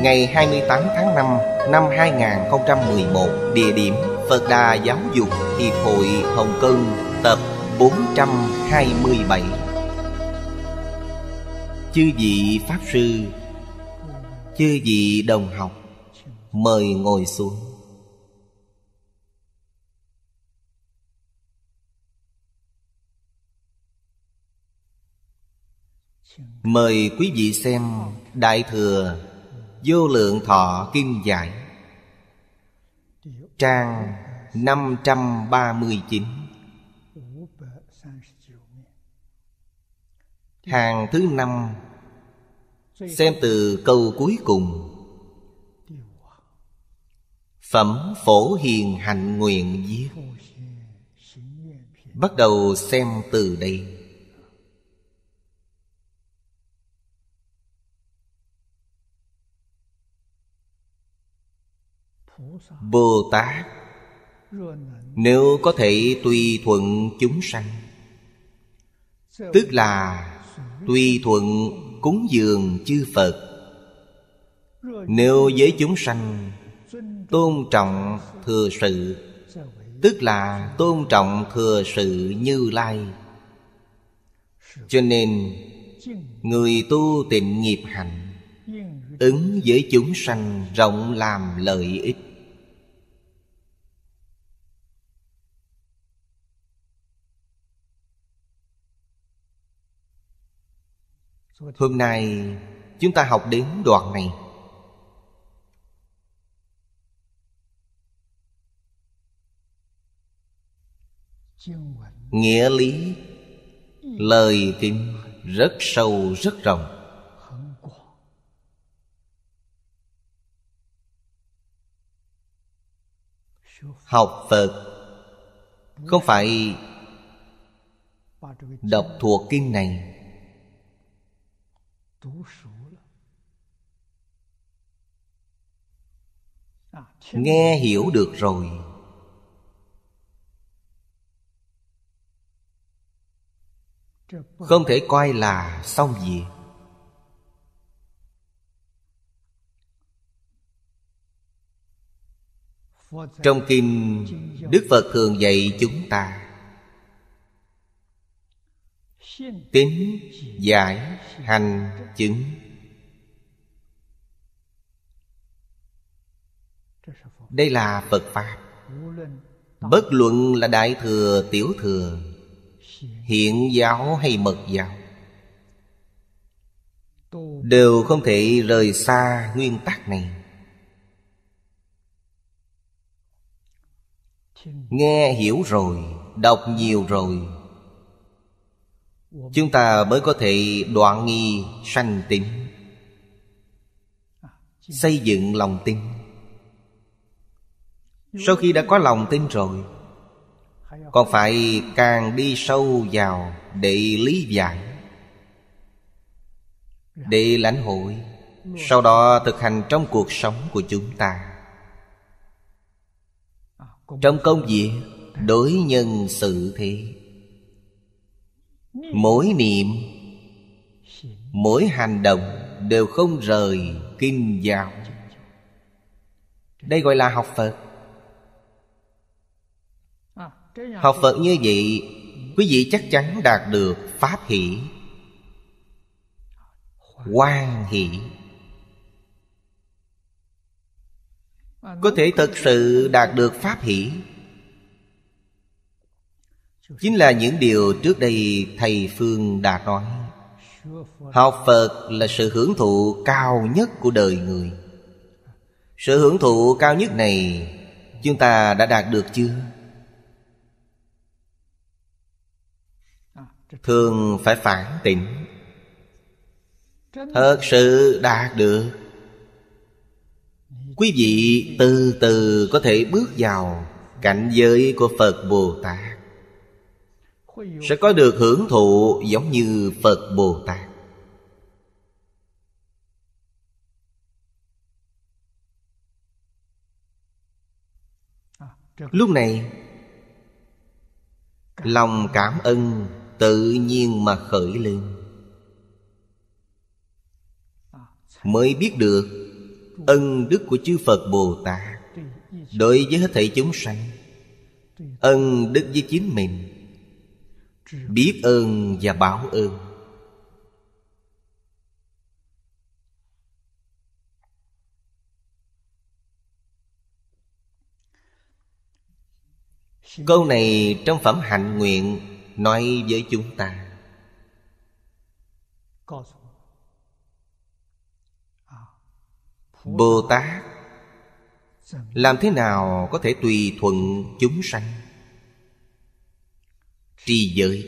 ngày 28 tháng 5 năm 2011, địa điểm Phật Đà Giáo dục Hiệp hội Hồng Kông, tập 427. Chư vị Pháp Sư, chư vị đồng học, mời ngồi xuống. Mời quý vị xem Đại Thừa Vô lượng thọ kim giải Trang 539 Hàng thứ năm Xem từ câu cuối cùng Phẩm Phổ Hiền Hạnh Nguyện Viết Bắt đầu xem từ đây bồ tát nếu có thể tùy thuận chúng sanh tức là tùy thuận cúng dường chư phật nếu với chúng sanh tôn trọng thừa sự tức là tôn trọng thừa sự như lai cho nên người tu tịnh nghiệp hạnh ứng với chúng sanh rộng làm lợi ích Hôm nay chúng ta học đến đoạn này Nghĩa lý Lời kinh rất sâu rất rộng Học Phật Không phải Đọc thuộc kinh này nghe hiểu được rồi không thể coi là xong việc trong kinh đức phật thường dạy chúng ta tín giải hành chứng đây là phật pháp bất luận là đại thừa tiểu thừa hiện giáo hay mật giáo đều không thể rời xa nguyên tắc này nghe hiểu rồi đọc nhiều rồi chúng ta mới có thể đoạn nghi sanh tính à, xây dựng lòng tin sau khi đã có lòng tin rồi còn phải càng đi sâu vào để lý giải để lãnh hội sau đó thực hành trong cuộc sống của chúng ta à, trong công việc đối nhân xử thế mỗi niệm mỗi hành động đều không rời kinh giáo đây gọi là học phật học phật như vậy quý vị chắc chắn đạt được pháp hỷ quan hỷ có thể thực sự đạt được pháp hỷ chính là những điều trước đây thầy phương đã nói học phật là sự hưởng thụ cao nhất của đời người sự hưởng thụ cao nhất này chúng ta đã đạt được chưa thường phải phản tỉnh thật sự đạt được quý vị từ từ có thể bước vào cảnh giới của phật bồ tát sẽ có được hưởng thụ giống như phật bồ tát lúc này lòng cảm ơn tự nhiên mà khởi lên mới biết được ân đức của chư phật bồ tát đối với hết thảy chúng sanh ân đức với chính mình biết ơn và báo ơn câu này trong phẩm hạnh nguyện nói với chúng ta bồ tát làm thế nào có thể tùy thuận chúng sanh trì giới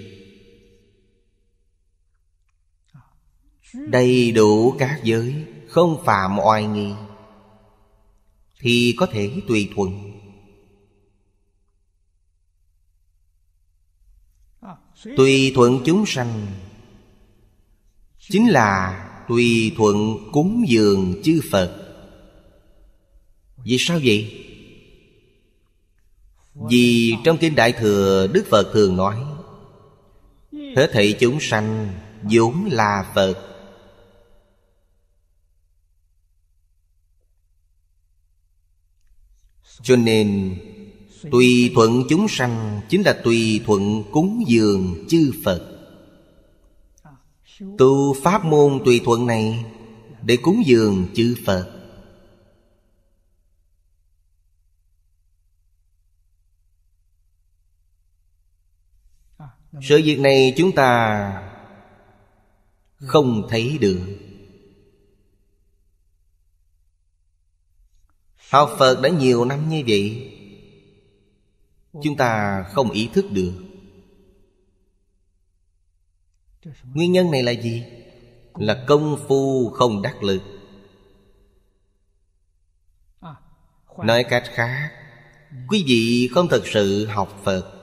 đầy đủ các giới không phạm oai nghi thì có thể tùy thuận tùy thuận chúng sanh chính là tùy thuận cúng dường chư phật vì sao vậy vì trong kinh đại thừa đức phật thường nói Hết thảy chúng sanh vốn là Phật Cho nên Tùy thuận chúng sanh Chính là tùy thuận cúng dường chư Phật Tu pháp môn tùy thuận này Để cúng dường chư Phật sự việc này chúng ta không thấy được học phật đã nhiều năm như vậy chúng ta không ý thức được nguyên nhân này là gì là công phu không đắc lực à, nói cách khác quý vị không thật sự học phật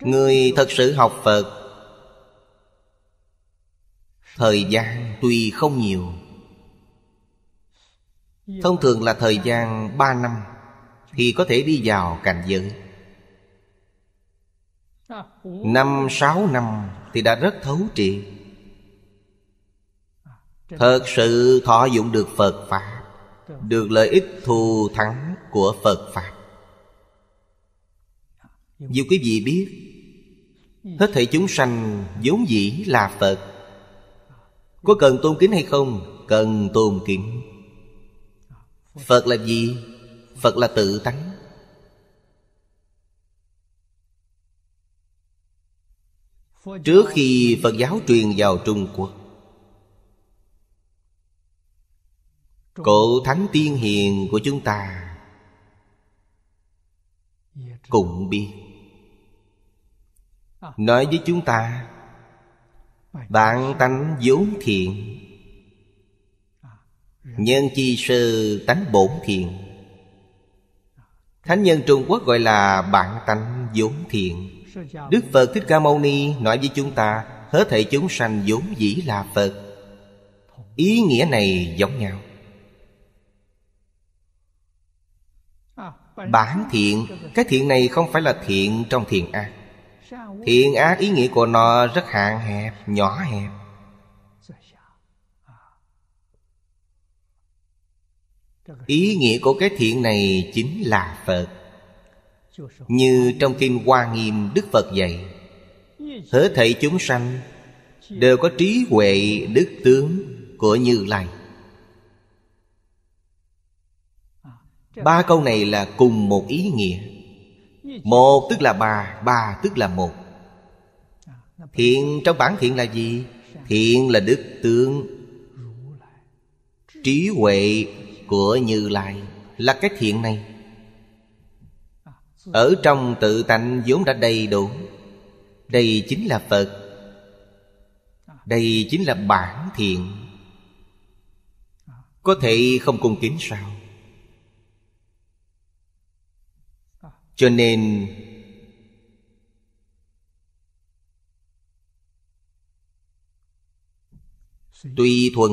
Người thật sự học Phật Thời gian tuy không nhiều Thông thường là thời gian 3 năm Thì có thể đi vào cảnh giới Năm sáu năm thì đã rất thấu triệt Thật sự thọ dụng được Phật Pháp Được lợi ích thù thắng của Phật Pháp Dù quý vị biết Hết thể chúng sanh vốn dĩ là Phật Có cần tôn kính hay không? Cần tôn kính Phật là gì? Phật là tự tánh Trước khi Phật giáo truyền vào Trung Quốc Cổ Thánh Tiên Hiền của chúng ta Cũng biết nói với chúng ta bạn tánh vốn thiện nhân chi sư tánh bổn thiện thánh nhân trung quốc gọi là bạn tánh vốn thiện đức phật thích ca mâu ni nói với chúng ta hết thảy chúng sanh vốn dĩ là phật ý nghĩa này giống nhau bản thiện cái thiện này không phải là thiện trong thiền ác thiện ác ý nghĩa của nó rất hạn hẹp nhỏ hẹp ý nghĩa của cái thiện này chính là phật như trong kinh hoa nghiêm đức phật dạy hết thầy chúng sanh đều có trí huệ đức tướng của như lai ba câu này là cùng một ý nghĩa một tức là bà ba tức là một Thiện trong bản thiện là gì? Thiện là đức tướng Trí huệ của Như Lai Là cái thiện này Ở trong tự tánh vốn đã đầy đủ Đây chính là Phật Đây chính là bản thiện Có thể không cung kính sao cho nên tùy thuận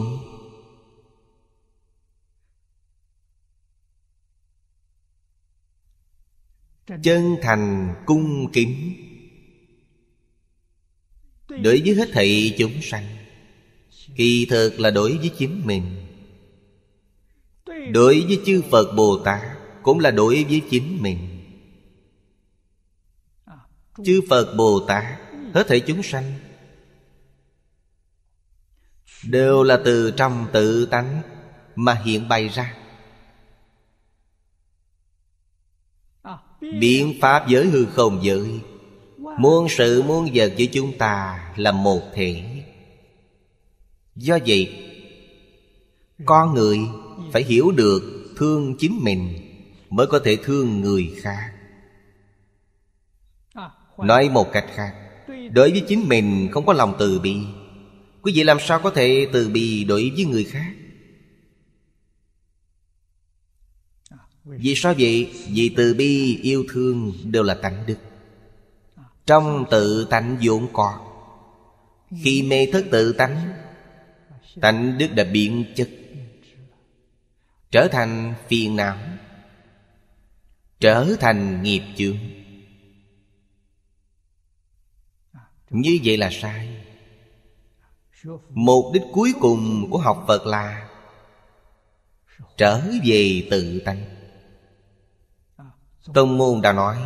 chân thành cung kính đối với hết thảy chúng sanh kỳ thực là đối với chính mình đối với chư phật bồ tát cũng là đối với chính mình chư phật bồ tát hết thể chúng sanh đều là từ trong tự tánh mà hiện bày ra biện pháp giới hư không giới muôn sự muôn vật giữa chúng ta là một thể do vậy con người phải hiểu được thương chính mình mới có thể thương người khác Nói một cách khác Đối với chính mình không có lòng từ bi Quý vị làm sao có thể từ bi đối với người khác Vì sao vậy? Vì từ bi, yêu thương đều là tánh đức Trong tự tánh vốn có Khi mê thức tự tánh Tánh đức đã biến chất Trở thành phiền não Trở thành nghiệp chướng như vậy là sai mục đích cuối cùng của học phật là trở về tự tánh tông môn đã nói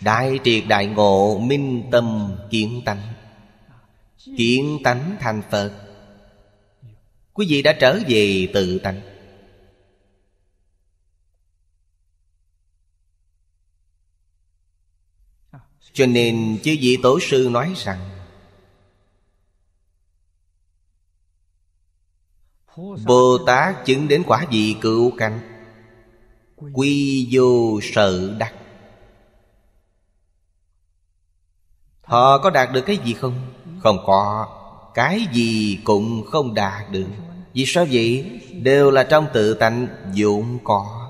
đại triệt đại ngộ minh tâm kiến tánh kiến tánh thành phật quý vị đã trở về tự tánh Cho nên chư vị tổ sư nói rằng Bồ Tát chứng đến quả vị cựu cảnh Quy vô sợ đắc Họ có đạt được cái gì không? Không có Cái gì cũng không đạt được Vì sao vậy? Đều là trong tự tánh dụng có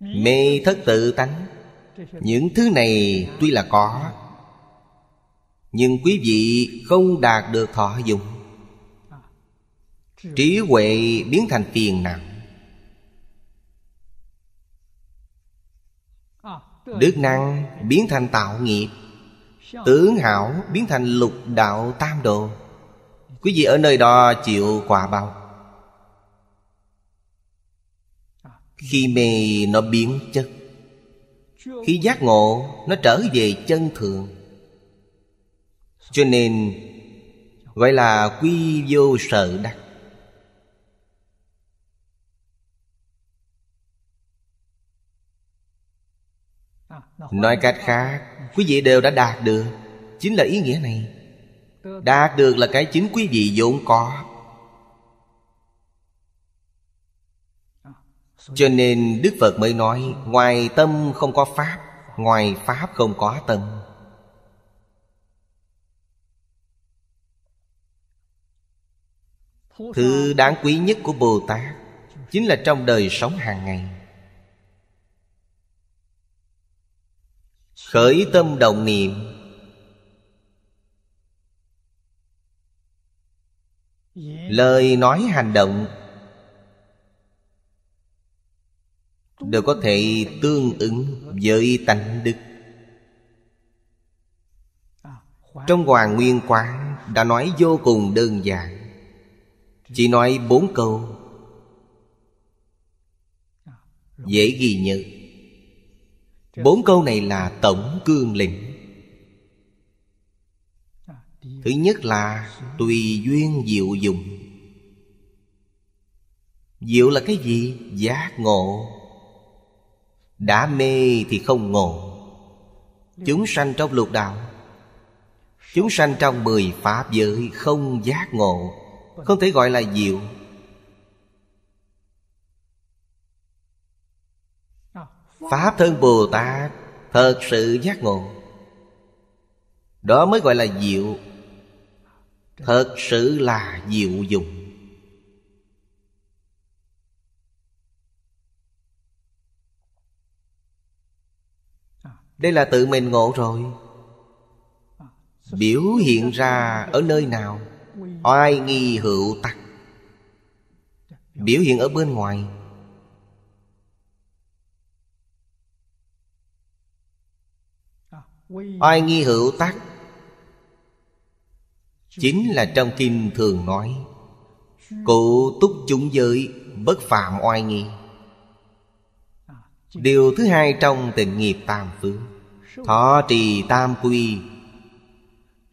mê thất tự tánh những thứ này tuy là có nhưng quý vị không đạt được thọ dụng trí huệ biến thành phiền não đức năng biến thành tạo nghiệp tướng hảo biến thành lục đạo tam đồ quý vị ở nơi đó chịu quả bao Khi mê nó biến chất Khi giác ngộ nó trở về chân thường, Cho nên gọi là quy vô sở đắc Nói cách khác Quý vị đều đã đạt được Chính là ý nghĩa này Đạt được là cái chính quý vị vốn có Cho nên Đức Phật mới nói Ngoài tâm không có Pháp Ngoài Pháp không có tâm Thứ đáng quý nhất của Bồ Tát Chính là trong đời sống hàng ngày Khởi tâm đồng niệm Lời nói hành động đều có thể tương ứng với tánh đức trong hoàng nguyên quán đã nói vô cùng đơn giản chỉ nói bốn câu dễ ghi nhớ bốn câu này là tổng cương lĩnh thứ nhất là tùy duyên diệu dụng diệu là cái gì giác ngộ đã mê thì không ngộ Chúng sanh trong lục đạo Chúng sanh trong mười pháp giới không giác ngộ Không thể gọi là diệu Pháp thân Bồ Tát Thật sự giác ngộ Đó mới gọi là diệu Thật sự là diệu dụng đây là tự mình ngộ rồi biểu hiện ra ở nơi nào oai nghi hữu tắc biểu hiện ở bên ngoài oai nghi hữu tắc chính là trong kinh thường nói cụ túc chúng giới bất phạm oai nghi Điều thứ hai trong tịnh nghiệp tam phương Thọ trì tam quy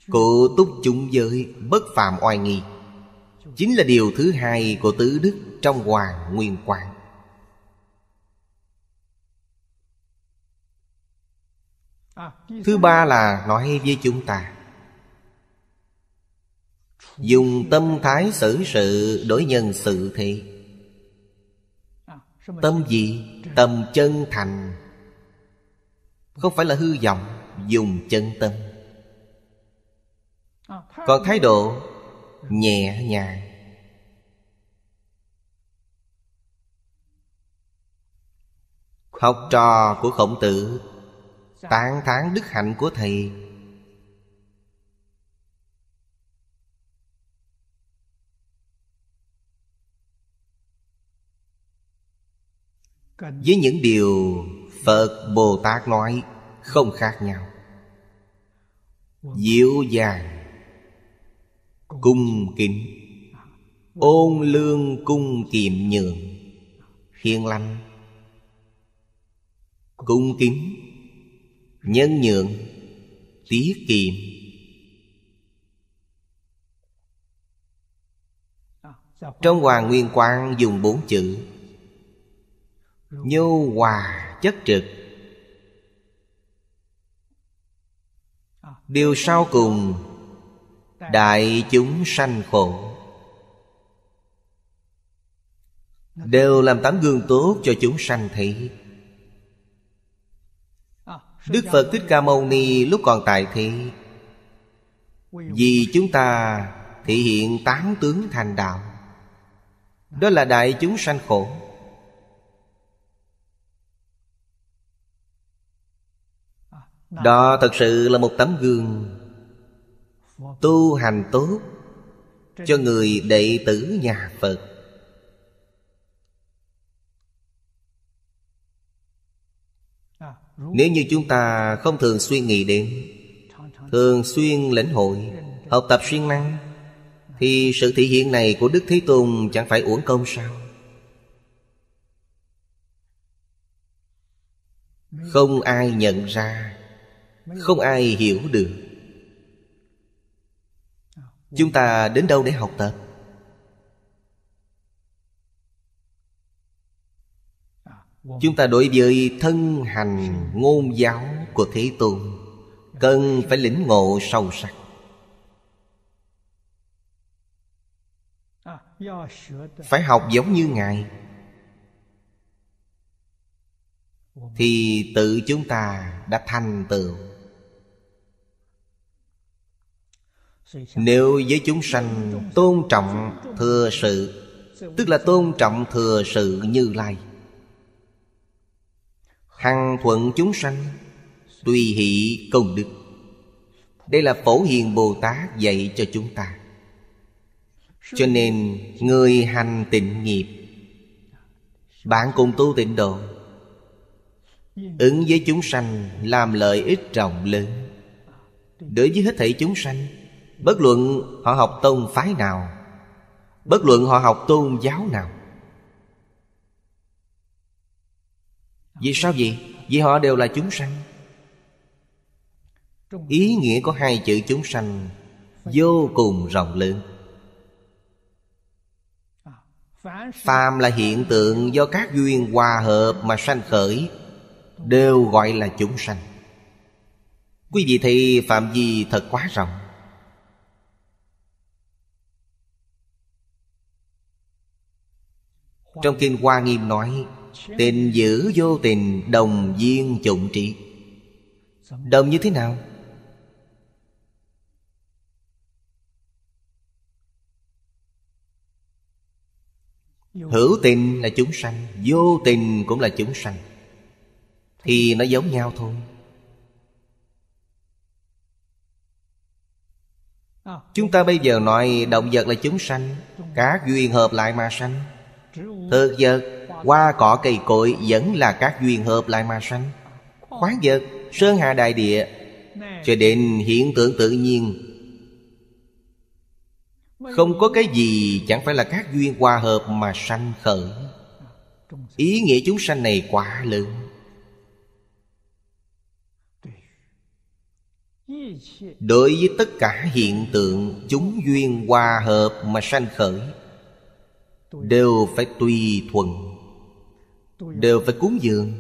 Cụ túc chúng giới bất phạm oai nghi Chính là điều thứ hai của tứ đức trong hoàng nguyên quang Thứ ba là nói với chúng ta Dùng tâm thái xử sự đối nhân sự thế Tâm gì? tâm chân thành không phải là hư vọng dùng chân tâm còn thái độ nhẹ nhàng học trò của khổng tử tán thán đức hạnh của thầy với những điều phật bồ tát nói không khác nhau diệu dàng cung kính à. ôn lương cung kiệm nhường hiền lành cung kính nhân nhượng tiết kiệm à, trong hoàng nguyên quang dùng bốn chữ Vô hòa chất trực à. Điều sau cùng Đại chúng sanh khổ Đều làm tấm gương tốt cho chúng sanh thấy à, Đức Phật Thích Ca Mâu Ni lúc còn tại thế Vì chúng ta thể hiện tán tướng thành đạo Đó là đại chúng sanh khổ Đó thật sự là một tấm gương Tu hành tốt Cho người đệ tử nhà Phật Nếu như chúng ta không thường suy nghĩ đến Thường xuyên lĩnh hội Học tập siêng năng Thì sự thể hiện này của Đức Thế Tùng Chẳng phải uổng công sao Không ai nhận ra không ai hiểu được chúng ta đến đâu để học tập chúng ta đối với thân hành ngôn giáo của thế tôn cần phải lĩnh ngộ sâu sắc phải học giống như ngài thì tự chúng ta đã thành tựu nếu với chúng sanh tôn trọng thừa sự tức là tôn trọng thừa sự như lai hằng thuận chúng sanh tùy hỷ công đức đây là phổ hiền bồ tát dạy cho chúng ta cho nên người hành tịnh nghiệp bạn cùng tu tịnh độ ứng với chúng sanh làm lợi ích rộng lớn đối với hết thảy chúng sanh Bất luận họ học tông phái nào Bất luận họ học tôn giáo nào Vì sao vậy? Vì họ đều là chúng sanh Ý nghĩa có hai chữ chúng sanh Vô cùng rộng lớn. Phàm là hiện tượng do các duyên hòa hợp mà sanh khởi Đều gọi là chúng sanh Quý vị thì phạm gì thật quá rộng Trong Kinh Hoa Nghiêm nói Tình giữ vô tình đồng duyên chủng trị Đồng như thế nào? Hữu tình là chúng sanh Vô tình cũng là chúng sanh Thì nó giống nhau thôi Chúng ta bây giờ nói động vật là chúng sanh Các duyên hợp lại mà sanh Thực vật, hoa cỏ cây cội Vẫn là các duyên hợp lại mà sanh Khoáng vật, sơn hà đại địa Cho đến hiện tượng tự nhiên Không có cái gì chẳng phải là các duyên hòa hợp mà sanh khởi Ý nghĩa chúng sanh này quá lớn Đối với tất cả hiện tượng Chúng duyên hòa hợp mà sanh khởi đều phải tùy thuận đều phải cúng dường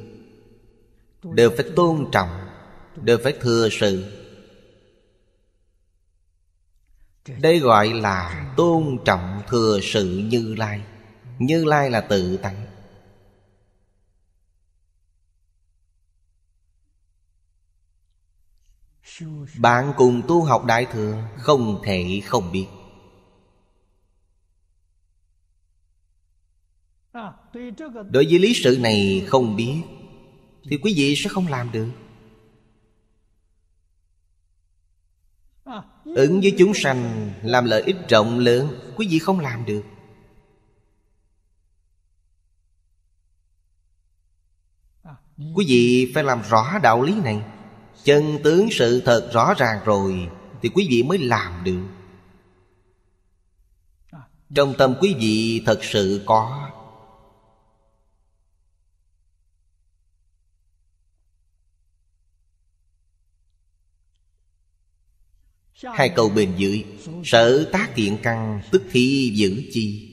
đều phải tôn trọng đều phải thừa sự đây gọi là tôn trọng thừa sự như lai như lai là tự tánh bạn cùng tu học đại thừa không thể không biết đối với lý sự này không biết thì quý vị sẽ không làm được ứng với chúng sanh làm lợi ích rộng lớn quý vị không làm được quý vị phải làm rõ đạo lý này chân tướng sự thật rõ ràng rồi thì quý vị mới làm được trong tâm quý vị thật sự có Hai câu bền dưới Sở tác thiện căn tức thi giữ chi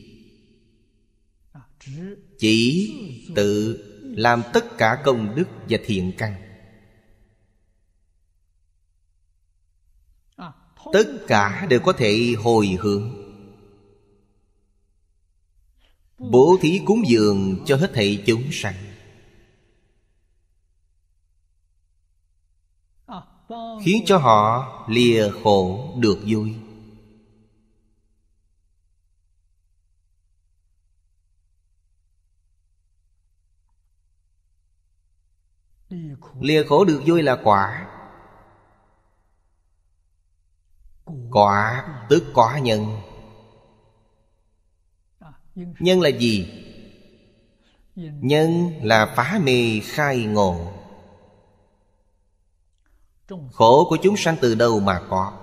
Chỉ tự làm tất cả công đức và thiện căn Tất cả đều có thể hồi hướng Bố thí cúng dường cho hết thảy chúng sanh khiến cho họ lìa khổ được vui lìa khổ được vui là quả quả tức quả nhân nhân là gì nhân là phá mê khai ngộ khổ của chúng sanh từ đâu mà có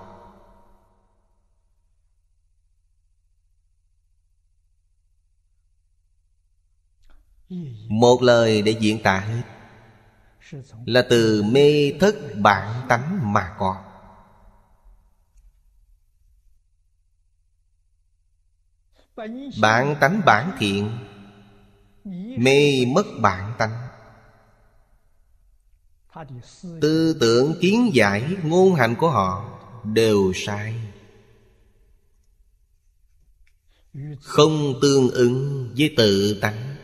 một lời để diễn tả hết là từ mê thức bản tánh mà có bản tánh bản thiện mê mất bản tánh tư tưởng kiến giải ngôn hành của họ đều sai không tương ứng với tự tánh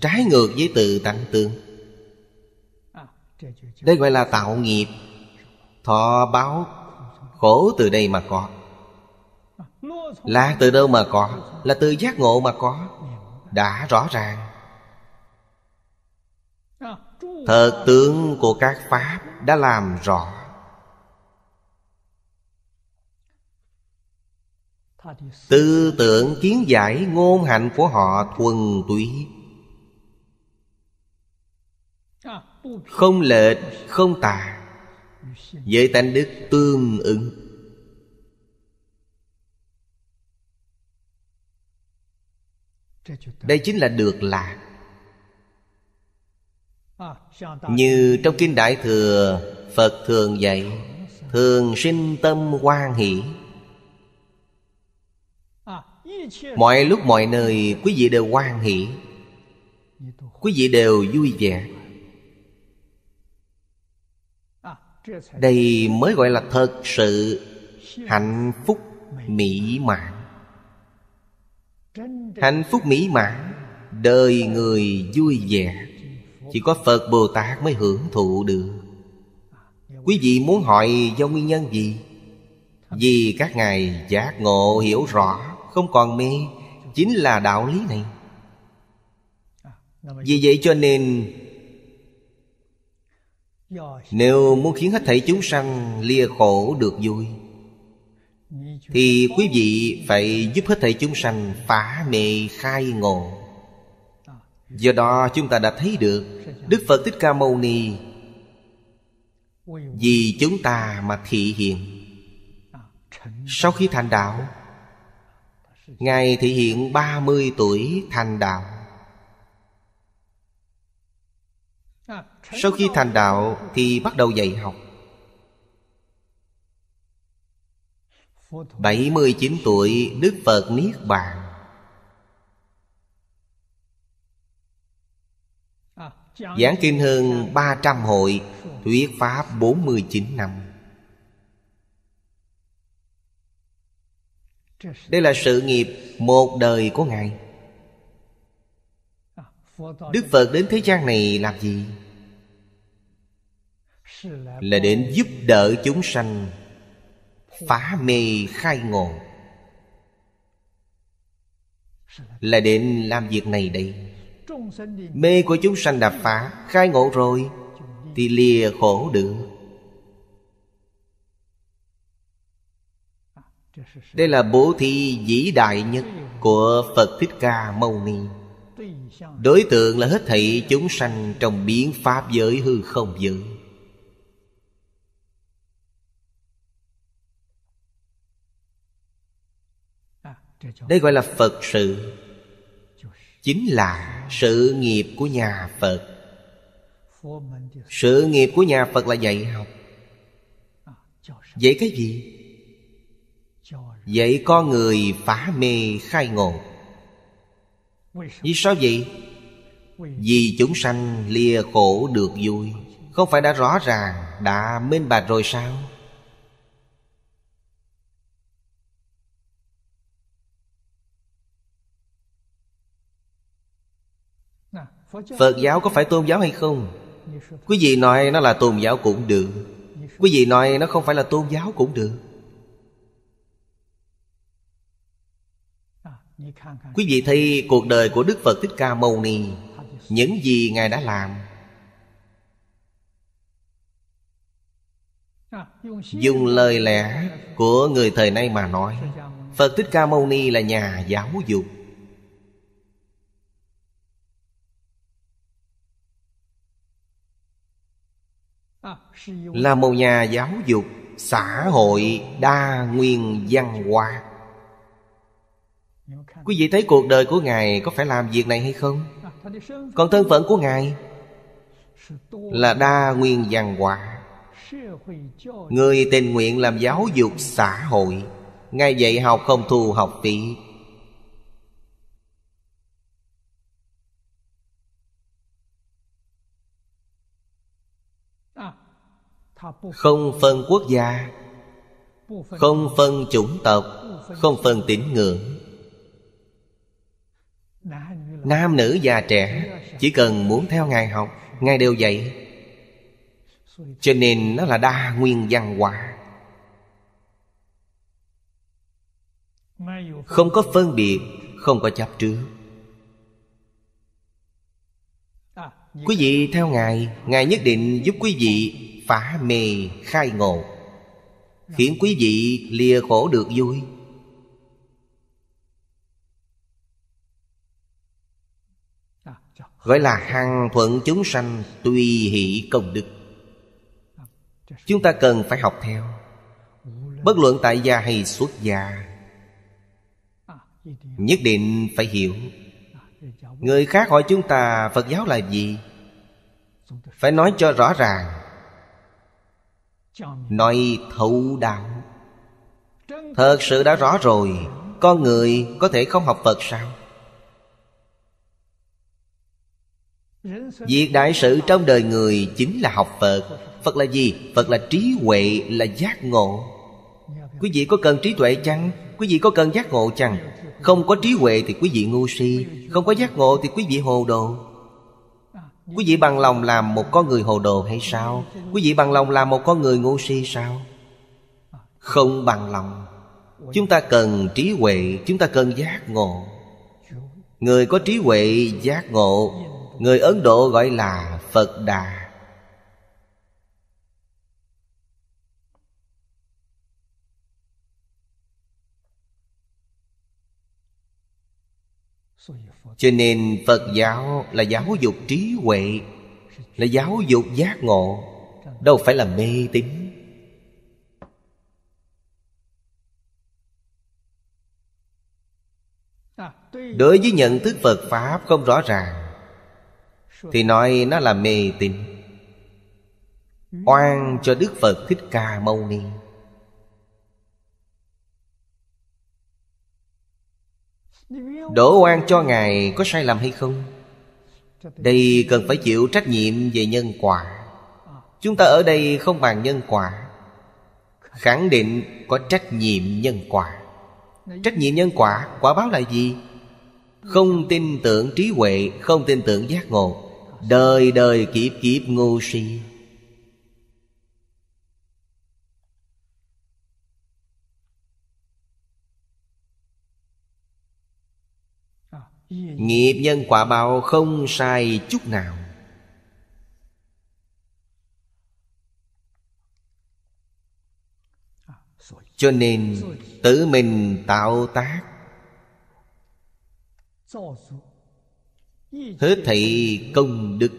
trái ngược với tự tánh tương đây gọi là tạo nghiệp thọ báo khổ từ đây mà có là từ đâu mà có là từ giác ngộ mà có đã rõ ràng Thật tướng của các Pháp đã làm rõ Tư tưởng kiến giải ngôn hạnh của họ thuần túy Không lệch, không tà Với tánh đức tương ứng Đây chính là được lạc như trong kinh đại thừa phật thường dạy thường sinh tâm quan hỷ mọi lúc mọi nơi quý vị đều quan hỷ quý vị đều vui vẻ đây mới gọi là thật sự hạnh phúc mỹ mãn hạnh phúc mỹ mãn đời người vui vẻ chỉ có Phật Bồ Tát mới hưởng thụ được Quý vị muốn hỏi do nguyên nhân gì? Vì các ngài giác ngộ hiểu rõ Không còn mê Chính là đạo lý này Vì vậy cho nên Nếu muốn khiến hết thảy chúng sanh Lìa khổ được vui Thì quý vị phải giúp hết thảy chúng sanh Phá mê khai ngộ do đó chúng ta đã thấy được đức phật thích ca mâu ni vì chúng ta mà thị hiện sau khi thành đạo ngài thị hiện 30 tuổi thành đạo sau khi thành đạo thì bắt đầu dạy học 79 tuổi Đức Phật Niết Bàn Giảng kinh hơn 300 hội Thuyết Pháp 49 năm Đây là sự nghiệp một đời của Ngài Đức Phật đến thế gian này làm gì? Là đến giúp đỡ chúng sanh Phá mê khai ngộ Là đến làm việc này đây mê của chúng sanh đạp phá khai ngộ rồi thì lìa khổ được đây là bố thi vĩ đại nhất của phật thích ca mâu ni đối tượng là hết thảy chúng sanh trong biến pháp giới hư không giới đây gọi là phật sự chính là sự nghiệp của nhà phật sự nghiệp của nhà phật là dạy học dạy cái gì dạy con người phá mê khai ngộ vì sao vậy vì chúng sanh lìa khổ được vui không phải đã rõ ràng đã minh bạch rồi sao Phật giáo có phải tôn giáo hay không? Quý vị nói nó là tôn giáo cũng được Quý vị nói nó không phải là tôn giáo cũng được Quý vị thấy cuộc đời của Đức Phật Thích Ca Mâu Ni Những gì Ngài đã làm Dùng lời lẽ của người thời nay mà nói Phật Thích Ca Mâu Ni là nhà giáo dục là một nhà giáo dục xã hội đa nguyên văn hóa quý vị thấy cuộc đời của ngài có phải làm việc này hay không à, còn thân phận của ngài là đa nguyên văn hóa người tình nguyện làm giáo dục xã hội ngài dạy học không thu học phí không phân quốc gia không phân chủng tộc không phân tín ngưỡng nam nữ già trẻ chỉ cần muốn theo ngài học ngài đều dạy cho nên nó là đa nguyên văn hóa không có phân biệt không có chấp trước quý vị theo ngài ngài nhất định giúp quý vị phá mê khai ngộ khiến quý vị lìa khổ được vui gọi là hằng thuận chúng sanh tùy hỷ công đức chúng ta cần phải học theo bất luận tại gia hay xuất gia nhất định phải hiểu người khác hỏi chúng ta phật giáo là gì phải nói cho rõ ràng nói thấu đạo thật sự đã rõ rồi con người có thể không học phật sao việc đại sự trong đời người chính là học phật phật là gì phật là trí huệ là giác ngộ quý vị có cần trí tuệ chăng quý vị có cần giác ngộ chăng không có trí huệ thì quý vị ngu si không có giác ngộ thì quý vị hồ đồ Quý vị bằng lòng làm một con người hồ đồ hay sao? Quý vị bằng lòng làm một con người ngu si sao? Không bằng lòng Chúng ta cần trí huệ Chúng ta cần giác ngộ Người có trí huệ giác ngộ Người Ấn Độ gọi là Phật Đà cho nên phật giáo là giáo dục trí huệ là giáo dục giác ngộ đâu phải là mê tín đối với nhận thức phật pháp không rõ ràng thì nói nó là mê tín oan cho đức phật thích ca mâu ni Đổ oan cho Ngài có sai lầm hay không? Đây cần phải chịu trách nhiệm về nhân quả Chúng ta ở đây không bàn nhân quả Khẳng định có trách nhiệm nhân quả Trách nhiệm nhân quả, quả báo là gì? Không tin tưởng trí huệ, không tin tưởng giác ngộ Đời đời kiếp kiếp ngu si Nghiệp nhân quả báo không sai chút nào Cho nên tự mình tạo tác Hết thị công đức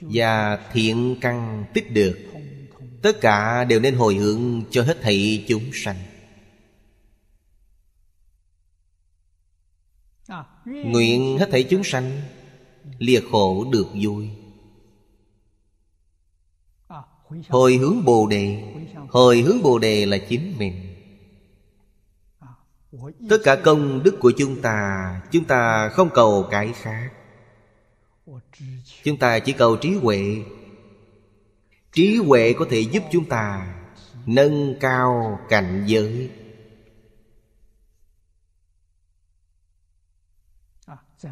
Và thiện căn tích được Tất cả đều nên hồi hướng cho hết thị chúng sanh Nguyện hết thảy chúng sanh Lìa khổ được vui Hồi hướng Bồ Đề Hồi hướng Bồ Đề là chính mình Tất cả công đức của chúng ta Chúng ta không cầu cái khác Chúng ta chỉ cầu trí huệ Trí huệ có thể giúp chúng ta Nâng cao cảnh giới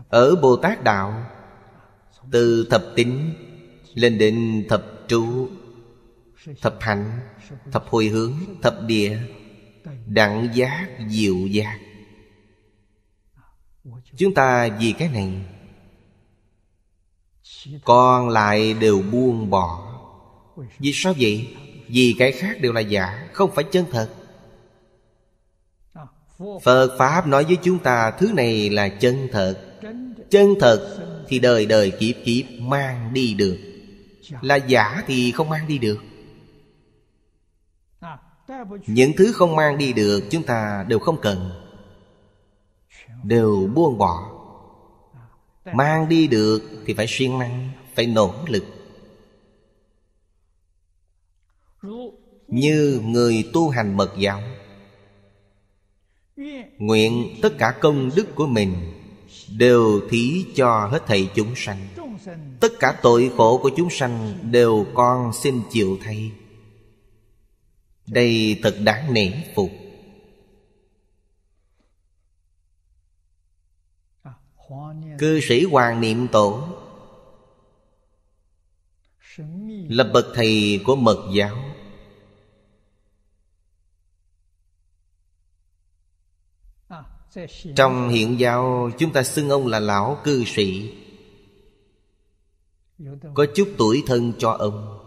ở bồ tát đạo từ thập tính lên đến thập trụ thập hạnh thập hồi hướng thập địa đẳng giác diệu giác chúng ta vì cái này còn lại đều buông bỏ vì sao vậy vì cái khác đều là giả không phải chân thật phật pháp nói với chúng ta thứ này là chân thật chân thật thì đời đời kiếp kiếp mang đi được là giả thì không mang đi được những thứ không mang đi được chúng ta đều không cần đều buông bỏ mang đi được thì phải siêng năng phải nỗ lực như người tu hành mật giáo nguyện tất cả công đức của mình đều thí cho hết thầy chúng sanh tất cả tội khổ của chúng sanh đều con xin chịu thay đây thật đáng nể phục cư sĩ hoàng niệm tổ lập bậc thầy của mật giáo trong hiện giáo chúng ta xưng ông là lão cư sĩ có chút tuổi thân cho ông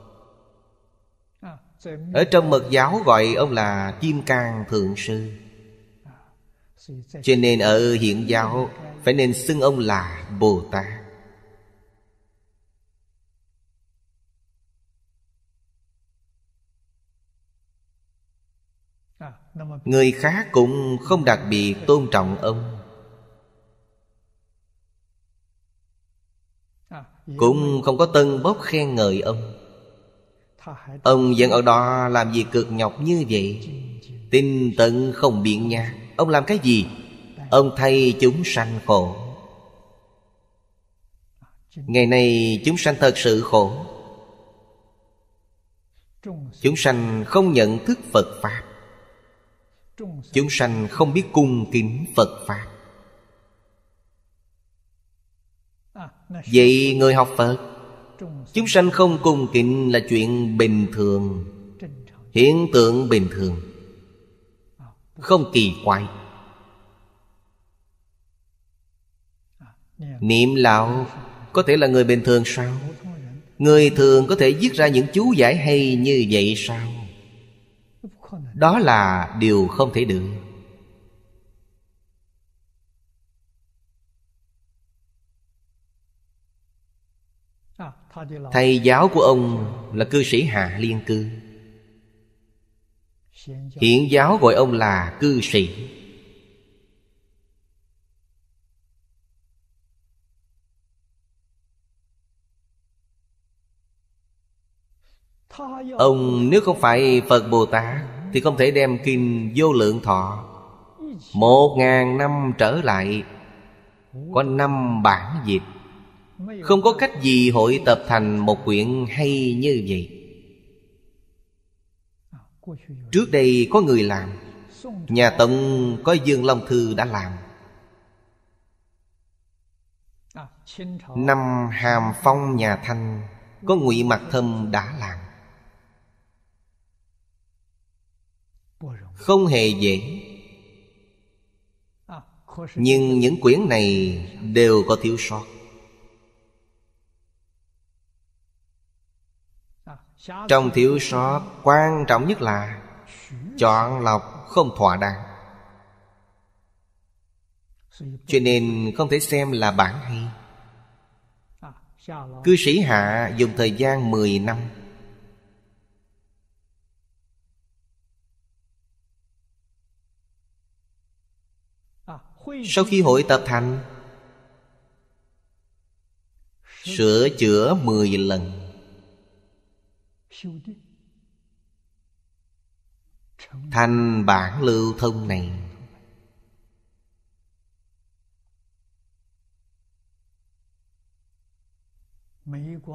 ở trong mật giáo gọi ông là kim cang thượng sư cho nên ở hiện giáo phải nên xưng ông là bồ tát người khác cũng không đặc biệt tôn trọng ông cũng không có tân bốc khen ngợi ông ông vẫn ở đó làm gì cực nhọc như vậy Tin tận không biện nhạc ông làm cái gì ông thay chúng sanh khổ ngày nay chúng sanh thật sự khổ chúng sanh không nhận thức phật pháp Chúng sanh không biết cung kính Phật Pháp Vậy người học Phật Chúng sanh không cung kính là chuyện bình thường Hiện tượng bình thường Không kỳ quái Niệm lão có thể là người bình thường sao Người thường có thể viết ra những chú giải hay như vậy sao đó là điều không thể được thầy giáo của ông là cư sĩ hà liên cư hiện giáo gọi ông là cư sĩ ông nếu không phải phật bồ tát thì không thể đem kinh vô lượng thọ Một ngàn năm trở lại Có năm bản dịch Không có cách gì hội tập thành một quyển hay như vậy Trước đây có người làm Nhà Tông có Dương Long Thư đã làm Năm Hàm Phong nhà Thanh Có Ngụy Mặc Thâm đã làm không hề dễ nhưng những quyển này đều có thiếu sót trong thiếu sót quan trọng nhất là chọn lọc không thỏa đáng cho nên không thể xem là bản hay cư sĩ hạ dùng thời gian 10 năm sau khi hội tập thành sửa chữa mười lần thành bản lưu thông này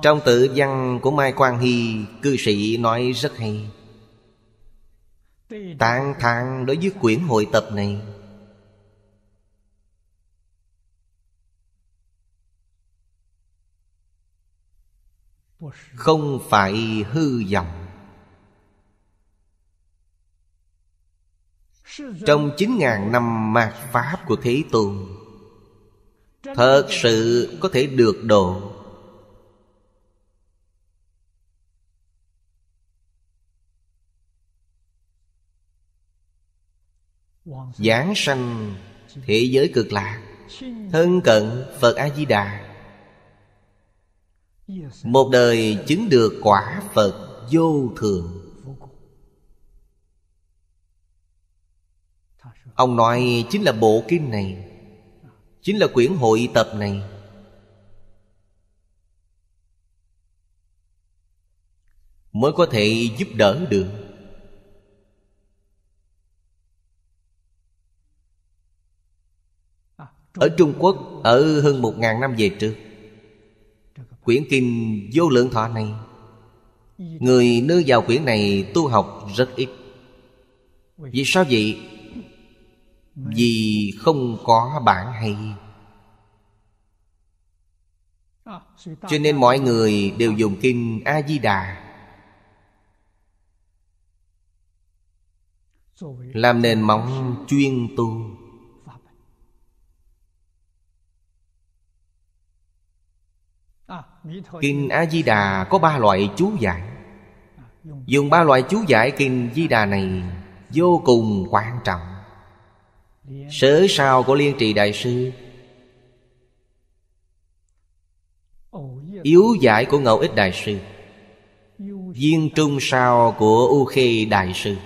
trong tự văn của mai quang hy cư sĩ nói rất hay tán thang đối với quyển hội tập này không phải hư vọng trong chín ngàn năm mạt pháp của thế tôn thật sự có thể được độ giảng sanh thế giới cực lạc thân cận phật a di đà một đời chứng được quả phật vô thường ông nói chính là bộ kinh này chính là quyển hội tập này mới có thể giúp đỡ được ở trung quốc ở hơn một ngàn năm về trước Quyển kinh vô lượng thọ này Người nơi vào quyển này tu học rất ít Vì sao vậy? Vì không có bản hay Cho nên mọi người đều dùng kinh A-di-đà Làm nền móng chuyên tu kinh a di đà có ba loại chú giải dùng ba loại chú giải kinh di đà này vô cùng quan trọng sớ sao của liên trì đại sư yếu giải của ngẫu ích đại sư viên trung sao của u khê đại sư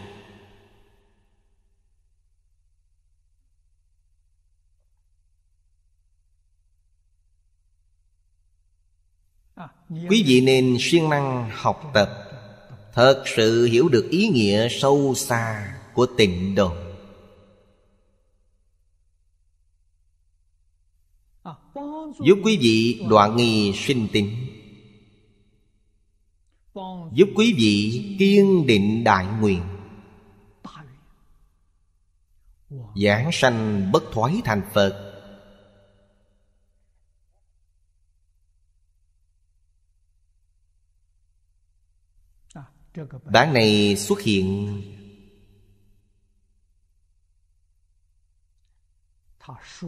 quý vị nên siêng năng học tập thật sự hiểu được ý nghĩa sâu xa của tịnh độ giúp quý vị đoạn nghi sinh tịnh giúp quý vị kiên định đại nguyện giảng sanh bất thoái thành phật Bản này xuất hiện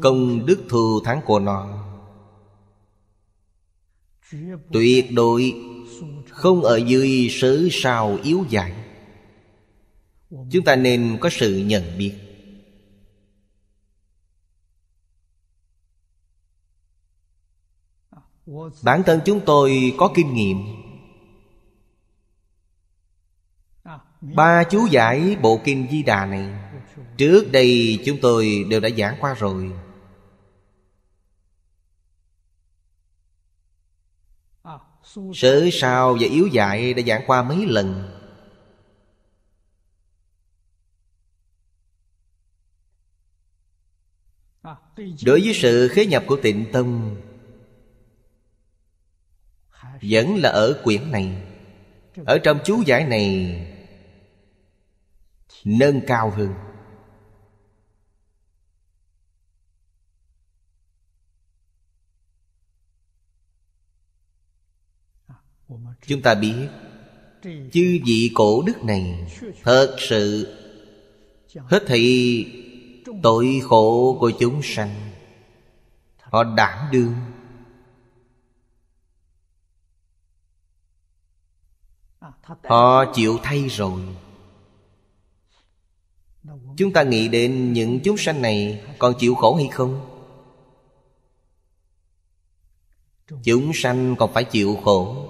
Công đức thù thắng của nó Tuyệt đối Không ở dưới sớ sao yếu dại Chúng ta nên có sự nhận biết Bản thân chúng tôi có kinh nghiệm Ba chú giải bộ kinh Di Đà này Trước đây chúng tôi đều đã giảng qua rồi Sớ sao và yếu dạy đã giảng qua mấy lần Đối với sự khế nhập của tịnh tâm Vẫn là ở quyển này Ở trong chú giải này nâng cao hơn chúng ta biết chư vị cổ đức này thật sự hết thị tội khổ của chúng sanh họ đảm đương họ chịu thay rồi Chúng ta nghĩ đến những chúng sanh này Còn chịu khổ hay không? Chúng sanh còn phải chịu khổ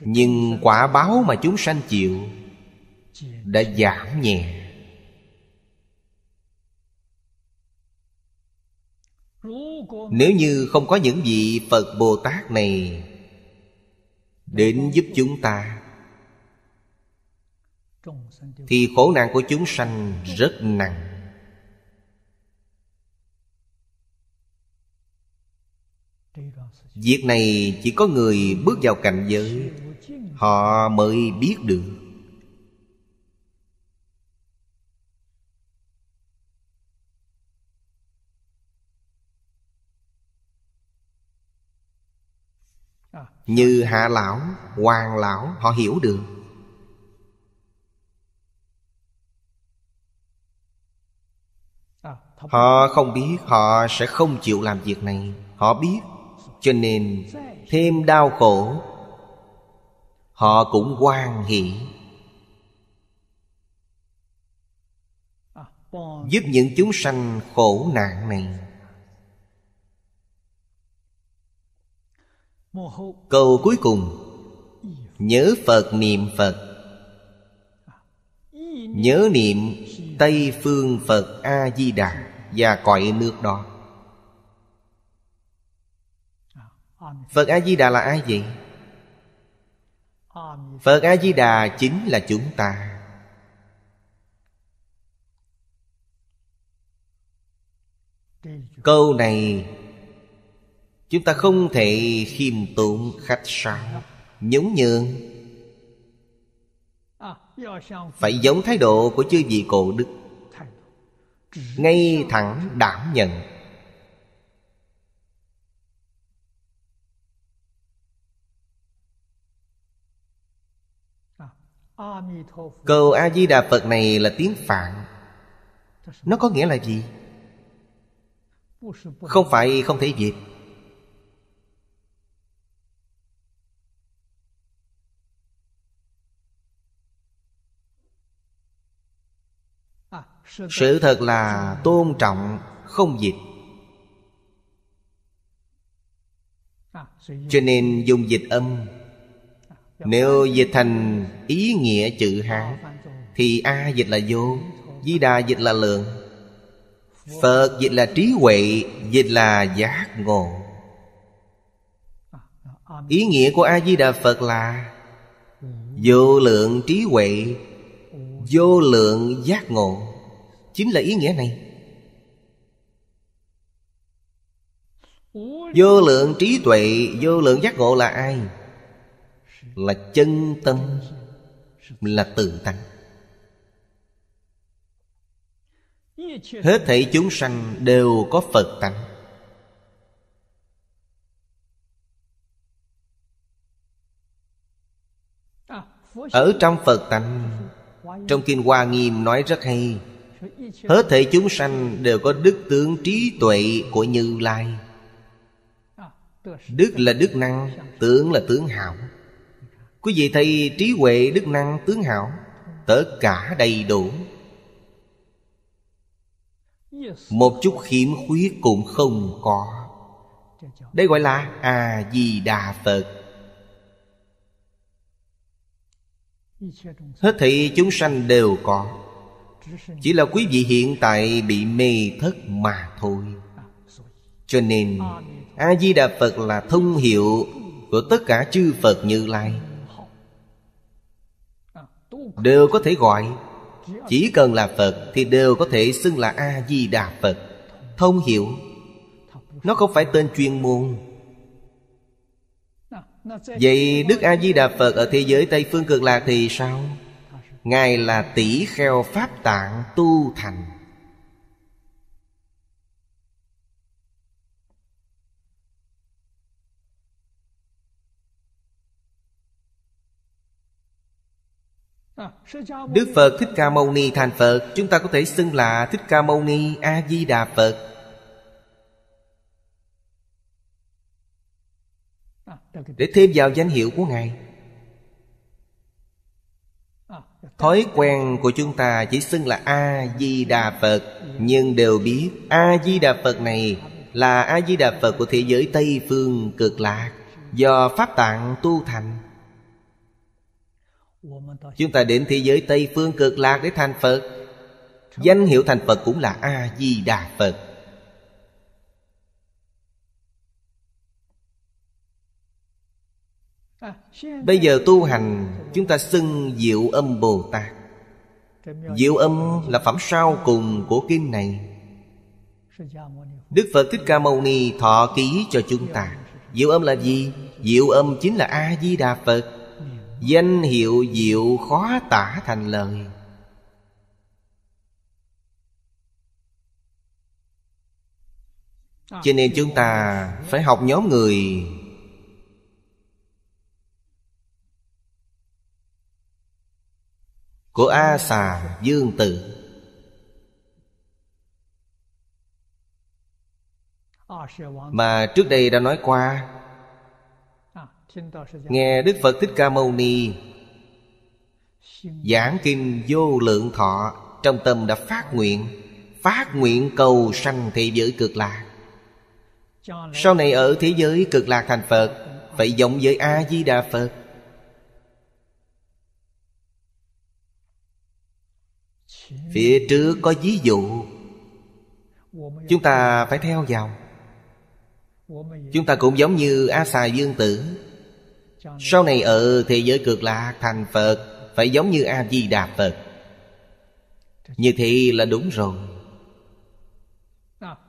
Nhưng quả báo mà chúng sanh chịu Đã giảm nhẹ Nếu như không có những vị Phật Bồ Tát này Đến giúp chúng ta thì khổ nạn của chúng sanh rất nặng việc này chỉ có người bước vào cảnh giới họ mới biết được như hạ lão hoàng lão họ hiểu được Họ không biết Họ sẽ không chịu làm việc này Họ biết Cho nên thêm đau khổ Họ cũng quan hỷ Giúp những chúng sanh khổ nạn này Câu cuối cùng Nhớ Phật niệm Phật Nhớ niệm Tây Phương Phật A-di-đà và cõi nước đó phật a di đà là ai vậy phật a di đà chính là chúng ta câu này chúng ta không thể khiêm tốn khách sáo nhún nhường phải giống thái độ của chư vị cổ đức ngay thẳng đảm nhận Câu a di đà phật này là tiếng phạn nó có nghĩa là gì không phải không thể diệt sự thật là tôn trọng không dịch cho nên dùng dịch âm nếu dịch thành ý nghĩa chữ hán thì a dịch là vô di đà dịch là lượng phật dịch là trí huệ dịch là giác ngộ ý nghĩa của a di đà phật là vô lượng trí huệ vô lượng giác ngộ chính là ý nghĩa này vô lượng trí tuệ vô lượng giác ngộ là ai là chân tâm là tự tánh hết thảy chúng sanh đều có phật tánh ở trong phật tánh trong kinh hoa nghiêm nói rất hay Hết thể chúng sanh đều có đức tướng trí tuệ của Như Lai Đức là đức năng, tướng là tướng hảo Quý vị thấy trí huệ đức năng tướng hảo Tất cả đầy đủ Một chút khiếm khuyết cũng không có Đây gọi là A-di-đà Phật Hết thị chúng sanh đều có chỉ là quý vị hiện tại bị mê thất mà thôi cho nên a di đà phật là thông hiệu của tất cả chư phật như lai đều có thể gọi chỉ cần là phật thì đều có thể xưng là a di đà phật thông hiệu nó không phải tên chuyên môn vậy đức a di đà phật ở thế giới tây phương cực lạc thì sao ngài là tỷ kheo pháp tạng tu thành Đức Phật Thích Ca Mâu Ni thành Phật Chúng ta có thể xưng là Thích Ca Mâu Ni A-di-đà Phật Để thêm vào danh hiệu của Ngài thói quen của chúng ta chỉ xưng là a di đà phật nhưng đều biết a di đà phật này là a di đà phật của thế giới tây phương cực lạc do pháp tạng tu thành chúng ta đến thế giới tây phương cực lạc để thành phật danh hiệu thành phật cũng là a di đà phật Bây giờ tu hành Chúng ta xưng diệu âm Bồ Tát Diệu âm là phẩm sau cùng của kinh này Đức Phật Thích Ca Mâu Ni thọ ký cho chúng ta Diệu âm là gì? Diệu âm chính là A-di-đà Phật Danh hiệu diệu khó tả thành lời Cho nên chúng ta phải học nhóm người của A Xà Dương Tử Mà trước đây đã nói qua Nghe Đức Phật Thích Ca Mâu Ni Giảng Kinh Vô Lượng Thọ Trong tâm đã phát nguyện Phát nguyện cầu sanh thế giới cực lạc Sau này ở thế giới cực lạc thành Phật Phải giống với A-di-đà Phật phía trước có ví dụ chúng ta phải theo vào chúng ta cũng giống như a xà dương tử sau này ở thế giới cực lạc thành phật phải giống như a di đà phật như thế là đúng rồi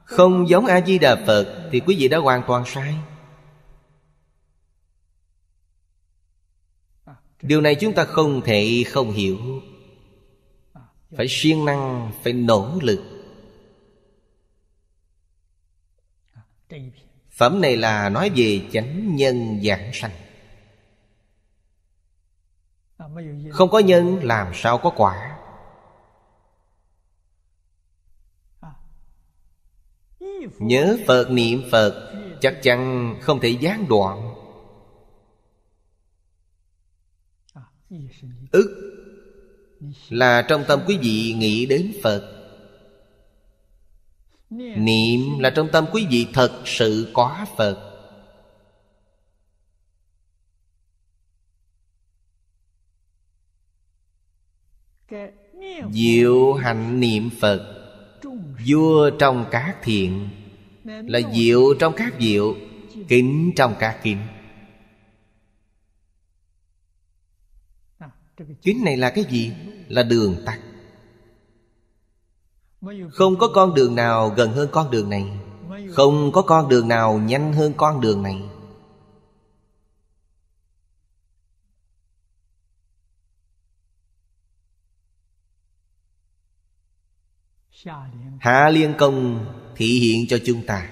không giống a di đà phật thì quý vị đã hoàn toàn sai điều này chúng ta không thể không hiểu Dạ. phải siêng năng phải nỗ lực phẩm này là nói về chánh nhân giảng sanh à, không có nhân làm sao có quả à. nhớ phật niệm phật chắc chắn không thể gián đoạn à, ức là trong tâm quý vị nghĩ đến phật niệm là trong tâm quý vị thật sự có phật diệu hạnh niệm phật vua trong các thiện là diệu trong các diệu kính trong các kính kính này là cái gì? Là đường tắt Không có con đường nào gần hơn con đường này Không có con đường nào nhanh hơn con đường này Hạ Liên Công thị hiện cho chúng ta